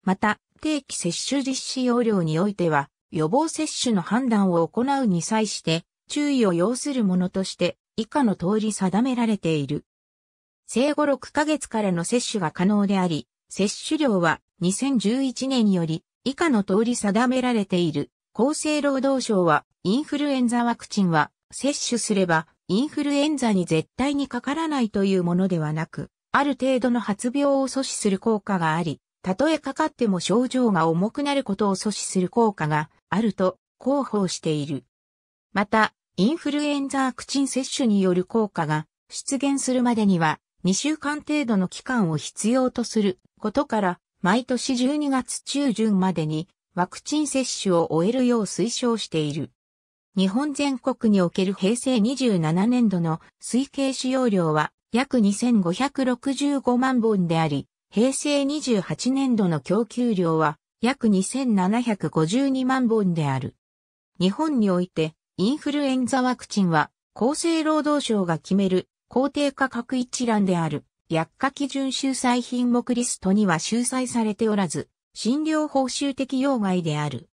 また、定期接種実施要領においては、予防接種の判断を行うに際して、注意を要するものとして、以下の通り定められている。生後6ヶ月からの接種が可能であり、接種量は2011年より以下の通り定められている。厚生労働省はインフルエンザワクチンは接種すればインフルエンザに絶対にかからないというものではなく、ある程度の発病を阻止する効果があり、たとえかかっても症状が重くなることを阻止する効果があると広報している。また、インフルエンザワクチン接種による効果が出現するまでには2週間程度の期間を必要とすることから毎年12月中旬までにワクチン接種を終えるよう推奨している。日本全国における平成27年度の推計使用量は約2565万本であり、平成28年度の供給量は約2752万本である。日本においてインフルエンザワクチンは厚生労働省が決める工定価格一覧である薬価基準収載品目リストには収載されておらず、診療報酬適用外である。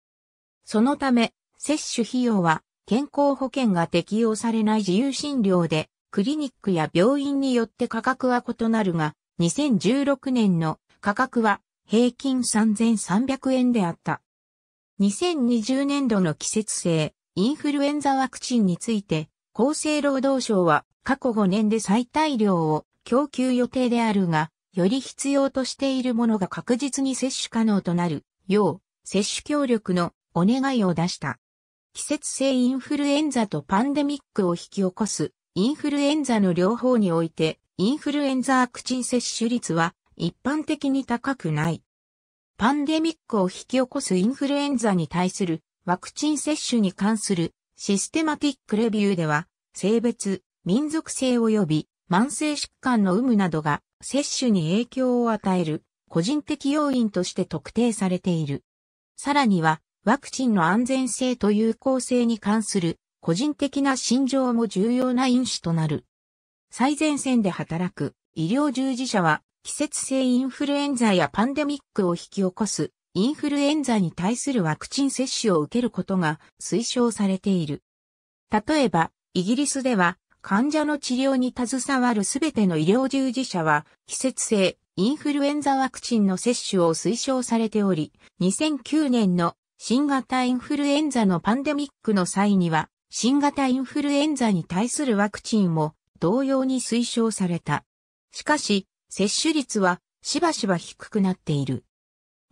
そのため、接種費用は健康保険が適用されない自由診療で、クリニックや病院によって価格は異なるが、2016年の価格は平均3300円であった。2020年度の季節性インフルエンザワクチンについて厚生労働省は過去5年で最大量を供給予定であるが、より必要としているものが確実に接種可能となるよう接種協力のお願いを出した。季節性インフルエンザとパンデミックを引き起こすインフルエンザの両方においてインフルエンザワクチン接種率は一般的に高くない。パンデミックを引き起こすインフルエンザに対するワクチン接種に関するシステマティックレビューでは、性別、民族性及び慢性疾患の有無などが接種に影響を与える個人的要因として特定されている。さらにはワクチンの安全性と有効性に関する個人的な心情も重要な因子となる。最前線で働く医療従事者は季節性インフルエンザやパンデミックを引き起こすインフルエンザに対するワクチン接種を受けることが推奨されている。例えば、イギリスでは患者の治療に携わるすべての医療従事者は季節性インフルエンザワクチンの接種を推奨されており、2009年の新型インフルエンザのパンデミックの際には、新型インフルエンザに対するワクチンも同様に推奨された。しかし、接種率はしばしば低くなっている。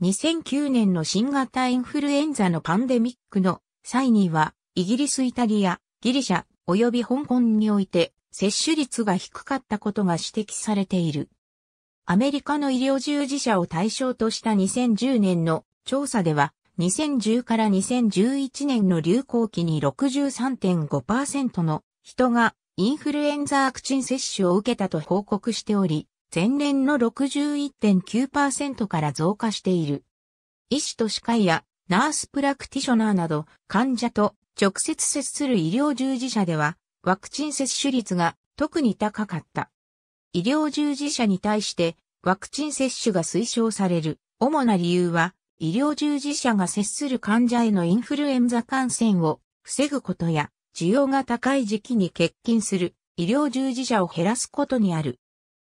2009年の新型インフルエンザのパンデミックの際には、イギリス、イタリア、ギリシャ、及び香港において、接種率が低かったことが指摘されている。アメリカの医療従事者を対象とした2010年の調査では、2010から2011年の流行期に63.5%の人がインフルエンザワクチン接種を受けたと報告しており、前年の61.9%から増加している。医師と歯科医やナースプラクティショナーなど患者と直接接する医療従事者ではワクチン接種率が特に高かった。医療従事者に対してワクチン接種が推奨される主な理由は医療従事者が接する患者へのインフルエンザ感染を防ぐことや需要が高い時期に欠勤する医療従事者を減らすことにある。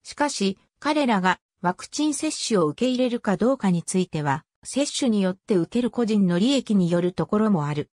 しかし、彼らがワクチン接種を受け入れるかどうかについては、接種によって受ける個人の利益によるところもある。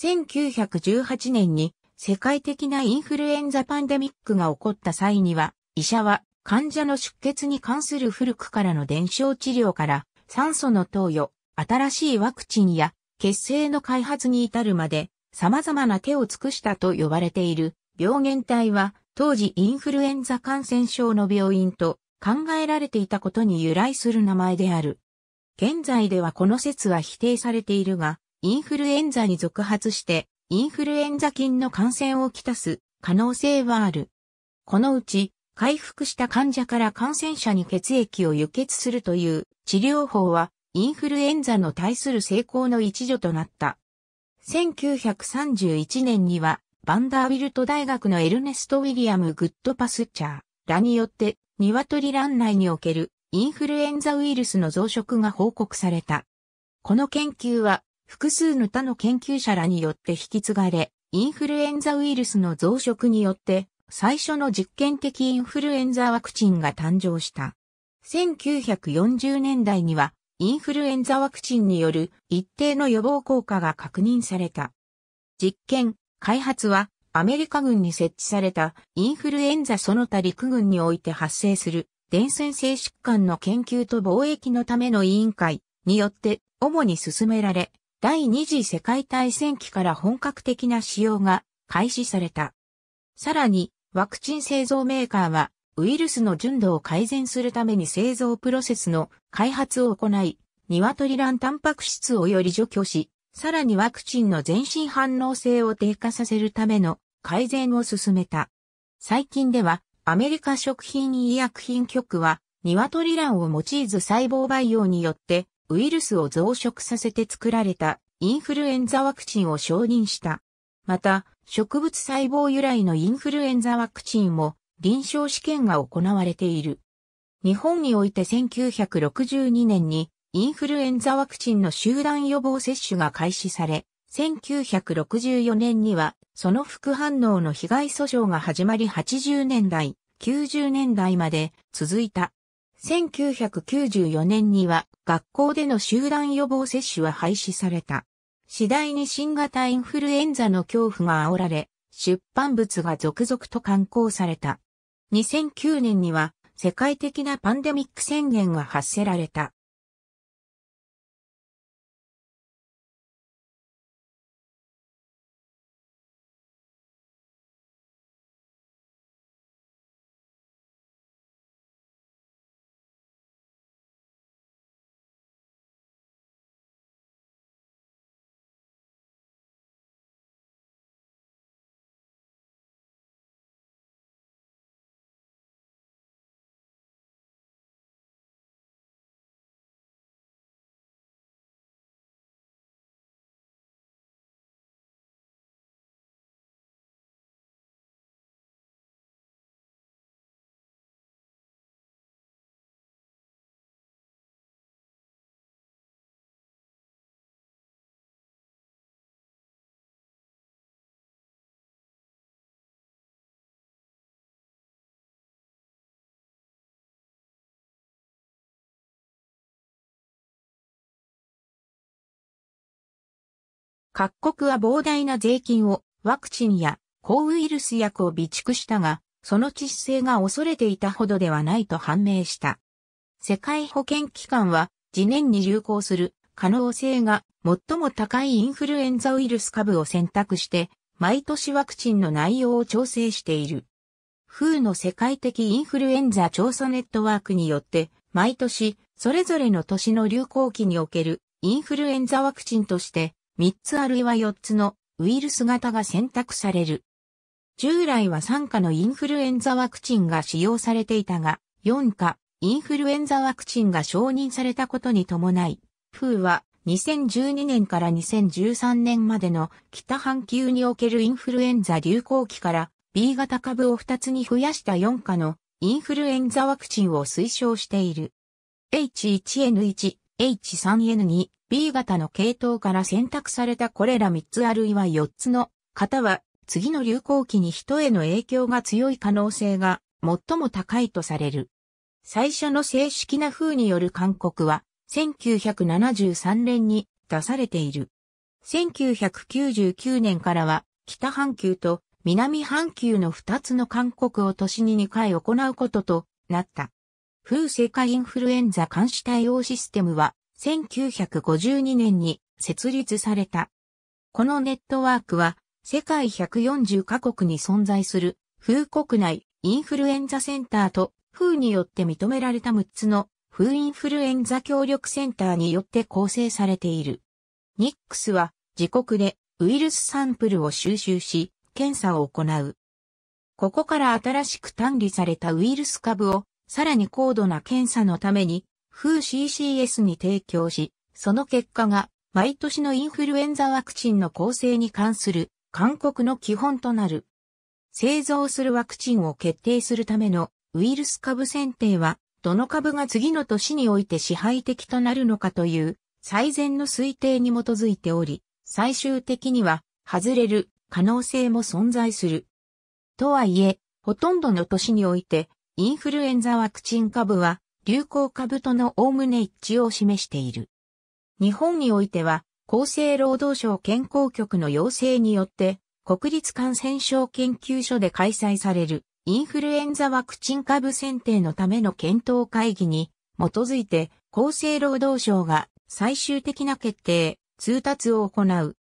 1918年に世界的なインフルエンザパンデミックが起こった際には、医者は患者の出血に関する古くからの伝承治療から酸素の投与、新しいワクチンや血清の開発に至るまで様々な手を尽くしたと呼ばれている病原体は当時インフルエンザ感染症の病院と考えられていたことに由来する名前である。現在ではこの説は否定されているが、インフルエンザに続発してインフルエンザ菌の感染をきたす可能性はある。このうち回復した患者から感染者に血液を輸血するという治療法はインフルエンザの対する成功の一助となった。1931年には、バンダービルト大学のエルネスト・ウィリアム・グッドパスチャーらによって、鶏卵内におけるインフルエンザウイルスの増殖が報告された。この研究は、複数の他の研究者らによって引き継がれ、インフルエンザウイルスの増殖によって、最初の実験的インフルエンザワクチンが誕生した。1940年代にはインフルエンザワクチンによる一定の予防効果が確認された。実験、開発はアメリカ軍に設置されたインフルエンザその他陸軍において発生する伝染性疾患の研究と貿易のための委員会によって主に進められ、第二次世界大戦期から本格的な使用が開始された。さらに、ワクチン製造メーカーはウイルスの純度を改善するために製造プロセスの開発を行い、鶏卵タンパク質をより除去し、さらにワクチンの全身反応性を低下させるための改善を進めた。最近では、アメリカ食品医薬品局は、鶏卵を用いず細胞培養によって、ウイルスを増殖させて作られたインフルエンザワクチンを承認した。また、植物細胞由来のインフルエンザワクチンも臨床試験が行われている。日本において1962年にインフルエンザワクチンの集団予防接種が開始され、1964年にはその副反応の被害訴訟が始まり80年代、90年代まで続いた。1994年には学校での集団予防接種は廃止された。次第に新型インフルエンザの恐怖が煽られ、出版物が続々と刊行された。2009年には世界的なパンデミック宣言が発せられた。各国は膨大な税金をワクチンや抗ウイルス薬を備蓄したが、その致死性が恐れていたほどではないと判明した。世界保健機関は、次年に流行する可能性が最も高いインフルエンザウイルス株を選択して、毎年ワクチンの内容を調整している。風の世界的インフルエンザ調査ネットワークによって、毎年、それぞれの年の流行期におけるインフルエンザワクチンとして、3つあるいは4つのウイルス型が選択される。従来は3価のインフルエンザワクチンが使用されていたが、4価インフルエンザワクチンが承認されたことに伴い、風は2012年から2013年までの北半球におけるインフルエンザ流行期から B 型株を2つに増やした4価のインフルエンザワクチンを推奨している。H1N1、H3N2、B 型の系統から選択されたこれら3つあるいは4つの型は次の流行期に人への影響が強い可能性が最も高いとされる。最初の正式な風による勧告は1973年に出されている。1999年からは北半球と南半球の2つの勧告を年に2回行うこととなった。風世界インフルエンザ監視対応システムは1952年に設立された。このネットワークは世界140カ国に存在する風国内インフルエンザセンターと風によって認められた6つの風インフルエンザ協力センターによって構成されている。ニックスは自国でウイルスサンプルを収集し検査を行う。ここから新しく単理されたウイルス株をさらに高度な検査のために風 CCS に提供し、その結果が毎年のインフルエンザワクチンの構成に関する勧告の基本となる。製造するワクチンを決定するためのウイルス株選定は、どの株が次の年において支配的となるのかという最善の推定に基づいており、最終的には外れる可能性も存在する。とはいえ、ほとんどの年においてインフルエンザワクチン株は流行株とのおおむね一致を示している。日本においては、厚生労働省健康局の要請によって、国立感染症研究所で開催されるインフルエンザワクチン株選定のための検討会議に基づいて厚生労働省が最終的な決定、通達を行う。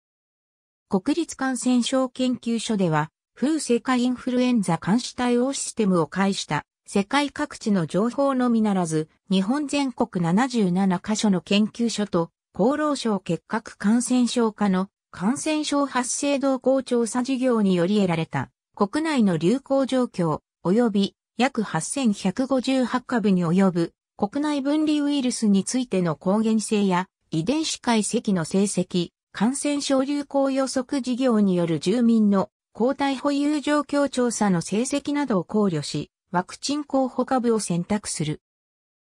国立感染症研究所では、風世界インフルエンザ監視対応システムを介した世界各地の情報のみならず、日本全国77カ所の研究所と、厚労省結核感染症科の感染症発生動向調査事業により得られた国内の流行状況及び約8158株に及ぶ国内分離ウイルスについての抗原性や遺伝子解析の成績、感染症流行予測事業による住民の抗体保有状況調査の成績などを考慮し、ワクチン候補株を選択する。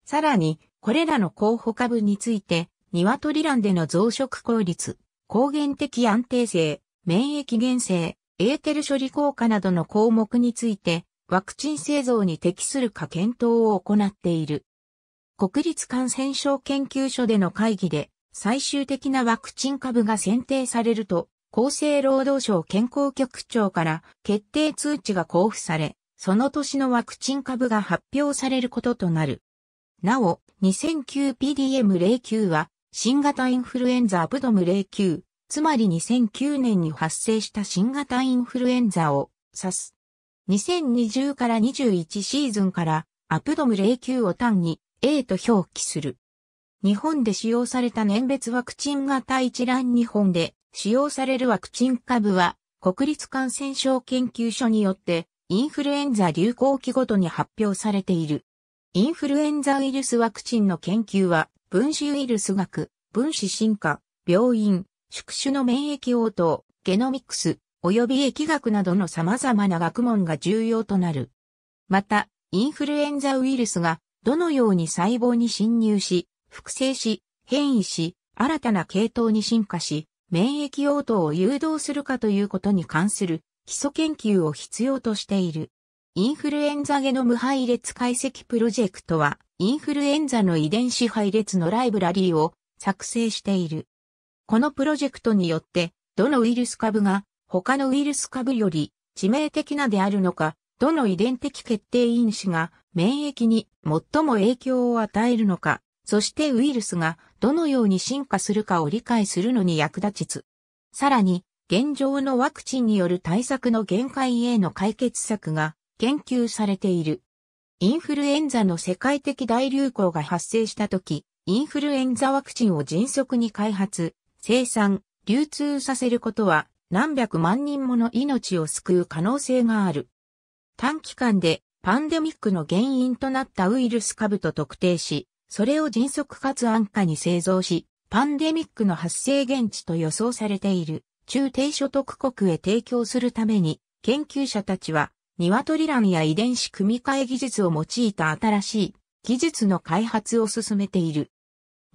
さらに、これらの候補株について、鶏卵での増殖効率、抗原的安定性、免疫原性、エーテル処理効果などの項目について、ワクチン製造に適するか検討を行っている。国立感染症研究所での会議で、最終的なワクチン株が選定されると、厚生労働省健康局長から決定通知が交付され、その年のワクチン株が発表されることとなる。なお、2009PDM09 は、新型インフルエンザアブドム09、つまり2009年に発生した新型インフルエンザを指す。2020から21シーズンからアプドム09を単に A と表記する。日本で使用された年別ワクチン型一覧日本で使用されるワクチン株は国立感染症研究所によってインフルエンザ流行期ごとに発表されている。インフルエンザウイルスワクチンの研究は、分子ウイルス学、分子進化、病院、宿主の免疫応答、ゲノミクス、及び疫学などの様々な学問が重要となる。また、インフルエンザウイルスがどのように細胞に侵入し、複製し、変異し、新たな系統に進化し、免疫応答を誘導するかということに関する基礎研究を必要としている。インフルエンザゲノム配列解析プロジェクトは、インフルエンザの遺伝子配列のライブラリーを作成している。このプロジェクトによって、どのウイルス株が他のウイルス株より致命的なであるのか、どの遺伝的決定因子が免疫に最も影響を与えるのか、そしてウイルスがどのように進化するかを理解するのに役立ちつ。さらに、現状のワクチンによる対策の限界への解決策が研究されている。インフルエンザの世界的大流行が発生した時、インフルエンザワクチンを迅速に開発、生産、流通させることは何百万人もの命を救う可能性がある。短期間でパンデミックの原因となったウイルス株と特定し、それを迅速かつ安価に製造し、パンデミックの発生現地と予想されている。中低所得国へ提供するために、研究者たちは、鶏卵や遺伝子組み換え技術を用いた新しい技術の開発を進めている。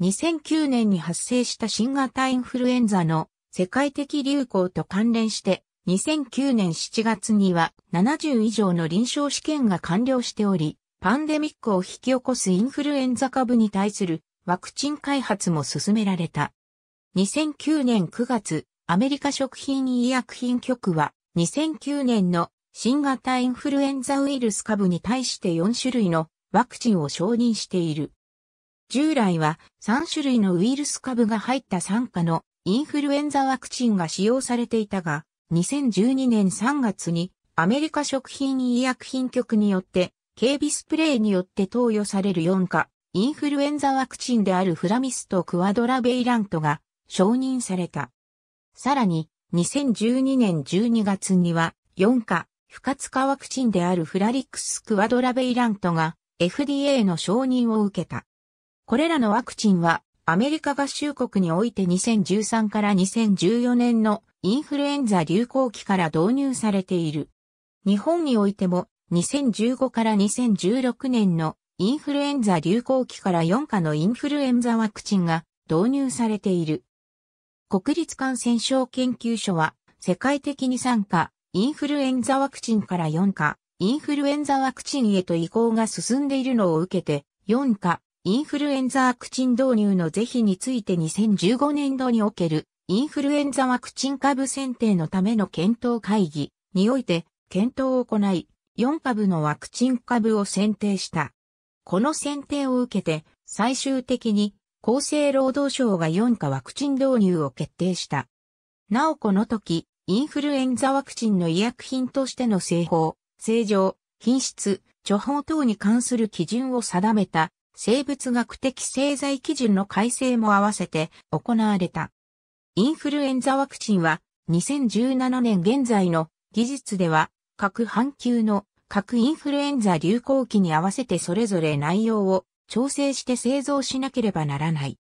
2009年に発生した新型インフルエンザの世界的流行と関連して、2009年7月には70以上の臨床試験が完了しており、パンデミックを引き起こすインフルエンザ株に対するワクチン開発も進められた。2009年9月、アメリカ食品医薬品局は2009年の新型インフルエンザウイルス株に対して4種類のワクチンを承認している。従来は3種類のウイルス株が入った参加のインフルエンザワクチンが使用されていたが、2012年3月にアメリカ食品医薬品局によって警備スプレーによって投与される4価、インフルエンザワクチンであるフラミスとクワドラベイラントが承認された。さらに、2012年12月には、4価、不活化ワクチンであるフラリックスクワドラベイラントが FDA の承認を受けた。これらのワクチンはアメリカ合衆国において2013から2014年のインフルエンザ流行期から導入されている。日本においても2015から2016年のインフルエンザ流行期から4価のインフルエンザワクチンが導入されている。国立感染症研究所は、世界的に3加、インフルエンザワクチンから4価、インフルエンザワクチンへと移行が進んでいるのを受けて、4価、インフルエンザワクチン導入の是非について2015年度における、インフルエンザワクチン株選定のための検討会議において、検討を行い、4株のワクチン株を選定した。この選定を受けて、最終的に厚生労働省が4価ワクチン導入を決定した。なおこの時、インフルエンザワクチンの医薬品としての製法、正常、品質、処方等に関する基準を定めた生物学的製剤基準の改正も合わせて行われた。インフルエンザワクチンは2017年現在の技術では各半球の各インフルエンザ流行期に合わせてそれぞれ内容を調整して製造しなければならない。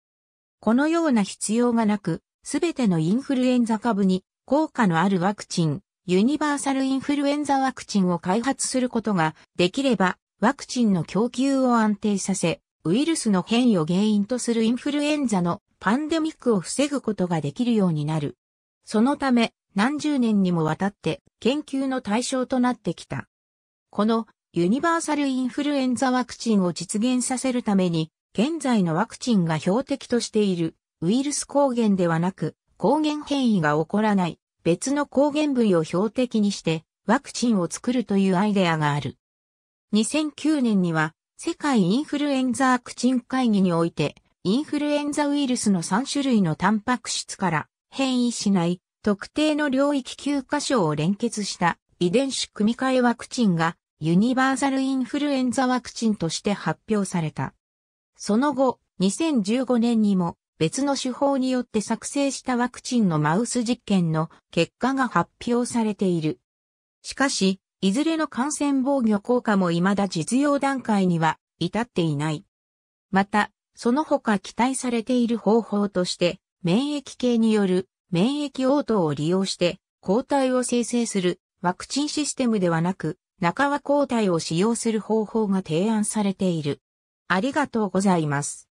このような必要がなく、すべてのインフルエンザ株に効果のあるワクチン、ユニバーサルインフルエンザワクチンを開発することができれば、ワクチンの供給を安定させ、ウイルスの変異を原因とするインフルエンザのパンデミックを防ぐことができるようになる。そのため、何十年にもわたって研究の対象となってきた。このユニバーサルインフルエンザワクチンを実現させるために、現在のワクチンが標的としているウイルス抗原ではなく、抗原変異が起こらない別の抗原部位を標的にしてワクチンを作るというアイデアがある。2009年には世界インフルエンザワクチン会議においてインフルエンザウイルスの3種類のタンパク質から変異しない特定の領域9箇所を連結した遺伝子組み換えワクチンがユニバーサルインフルエンザワクチンとして発表された。その後、2015年にも別の手法によって作成したワクチンのマウス実験の結果が発表されている。しかし、いずれの感染防御効果も未だ実用段階には至っていない。また、その他期待されている方法として、免疫系による免疫応答を利用して抗体を生成するワクチンシステムではなく、中和抗体を使用する方法が提案されている。ありがとうございます。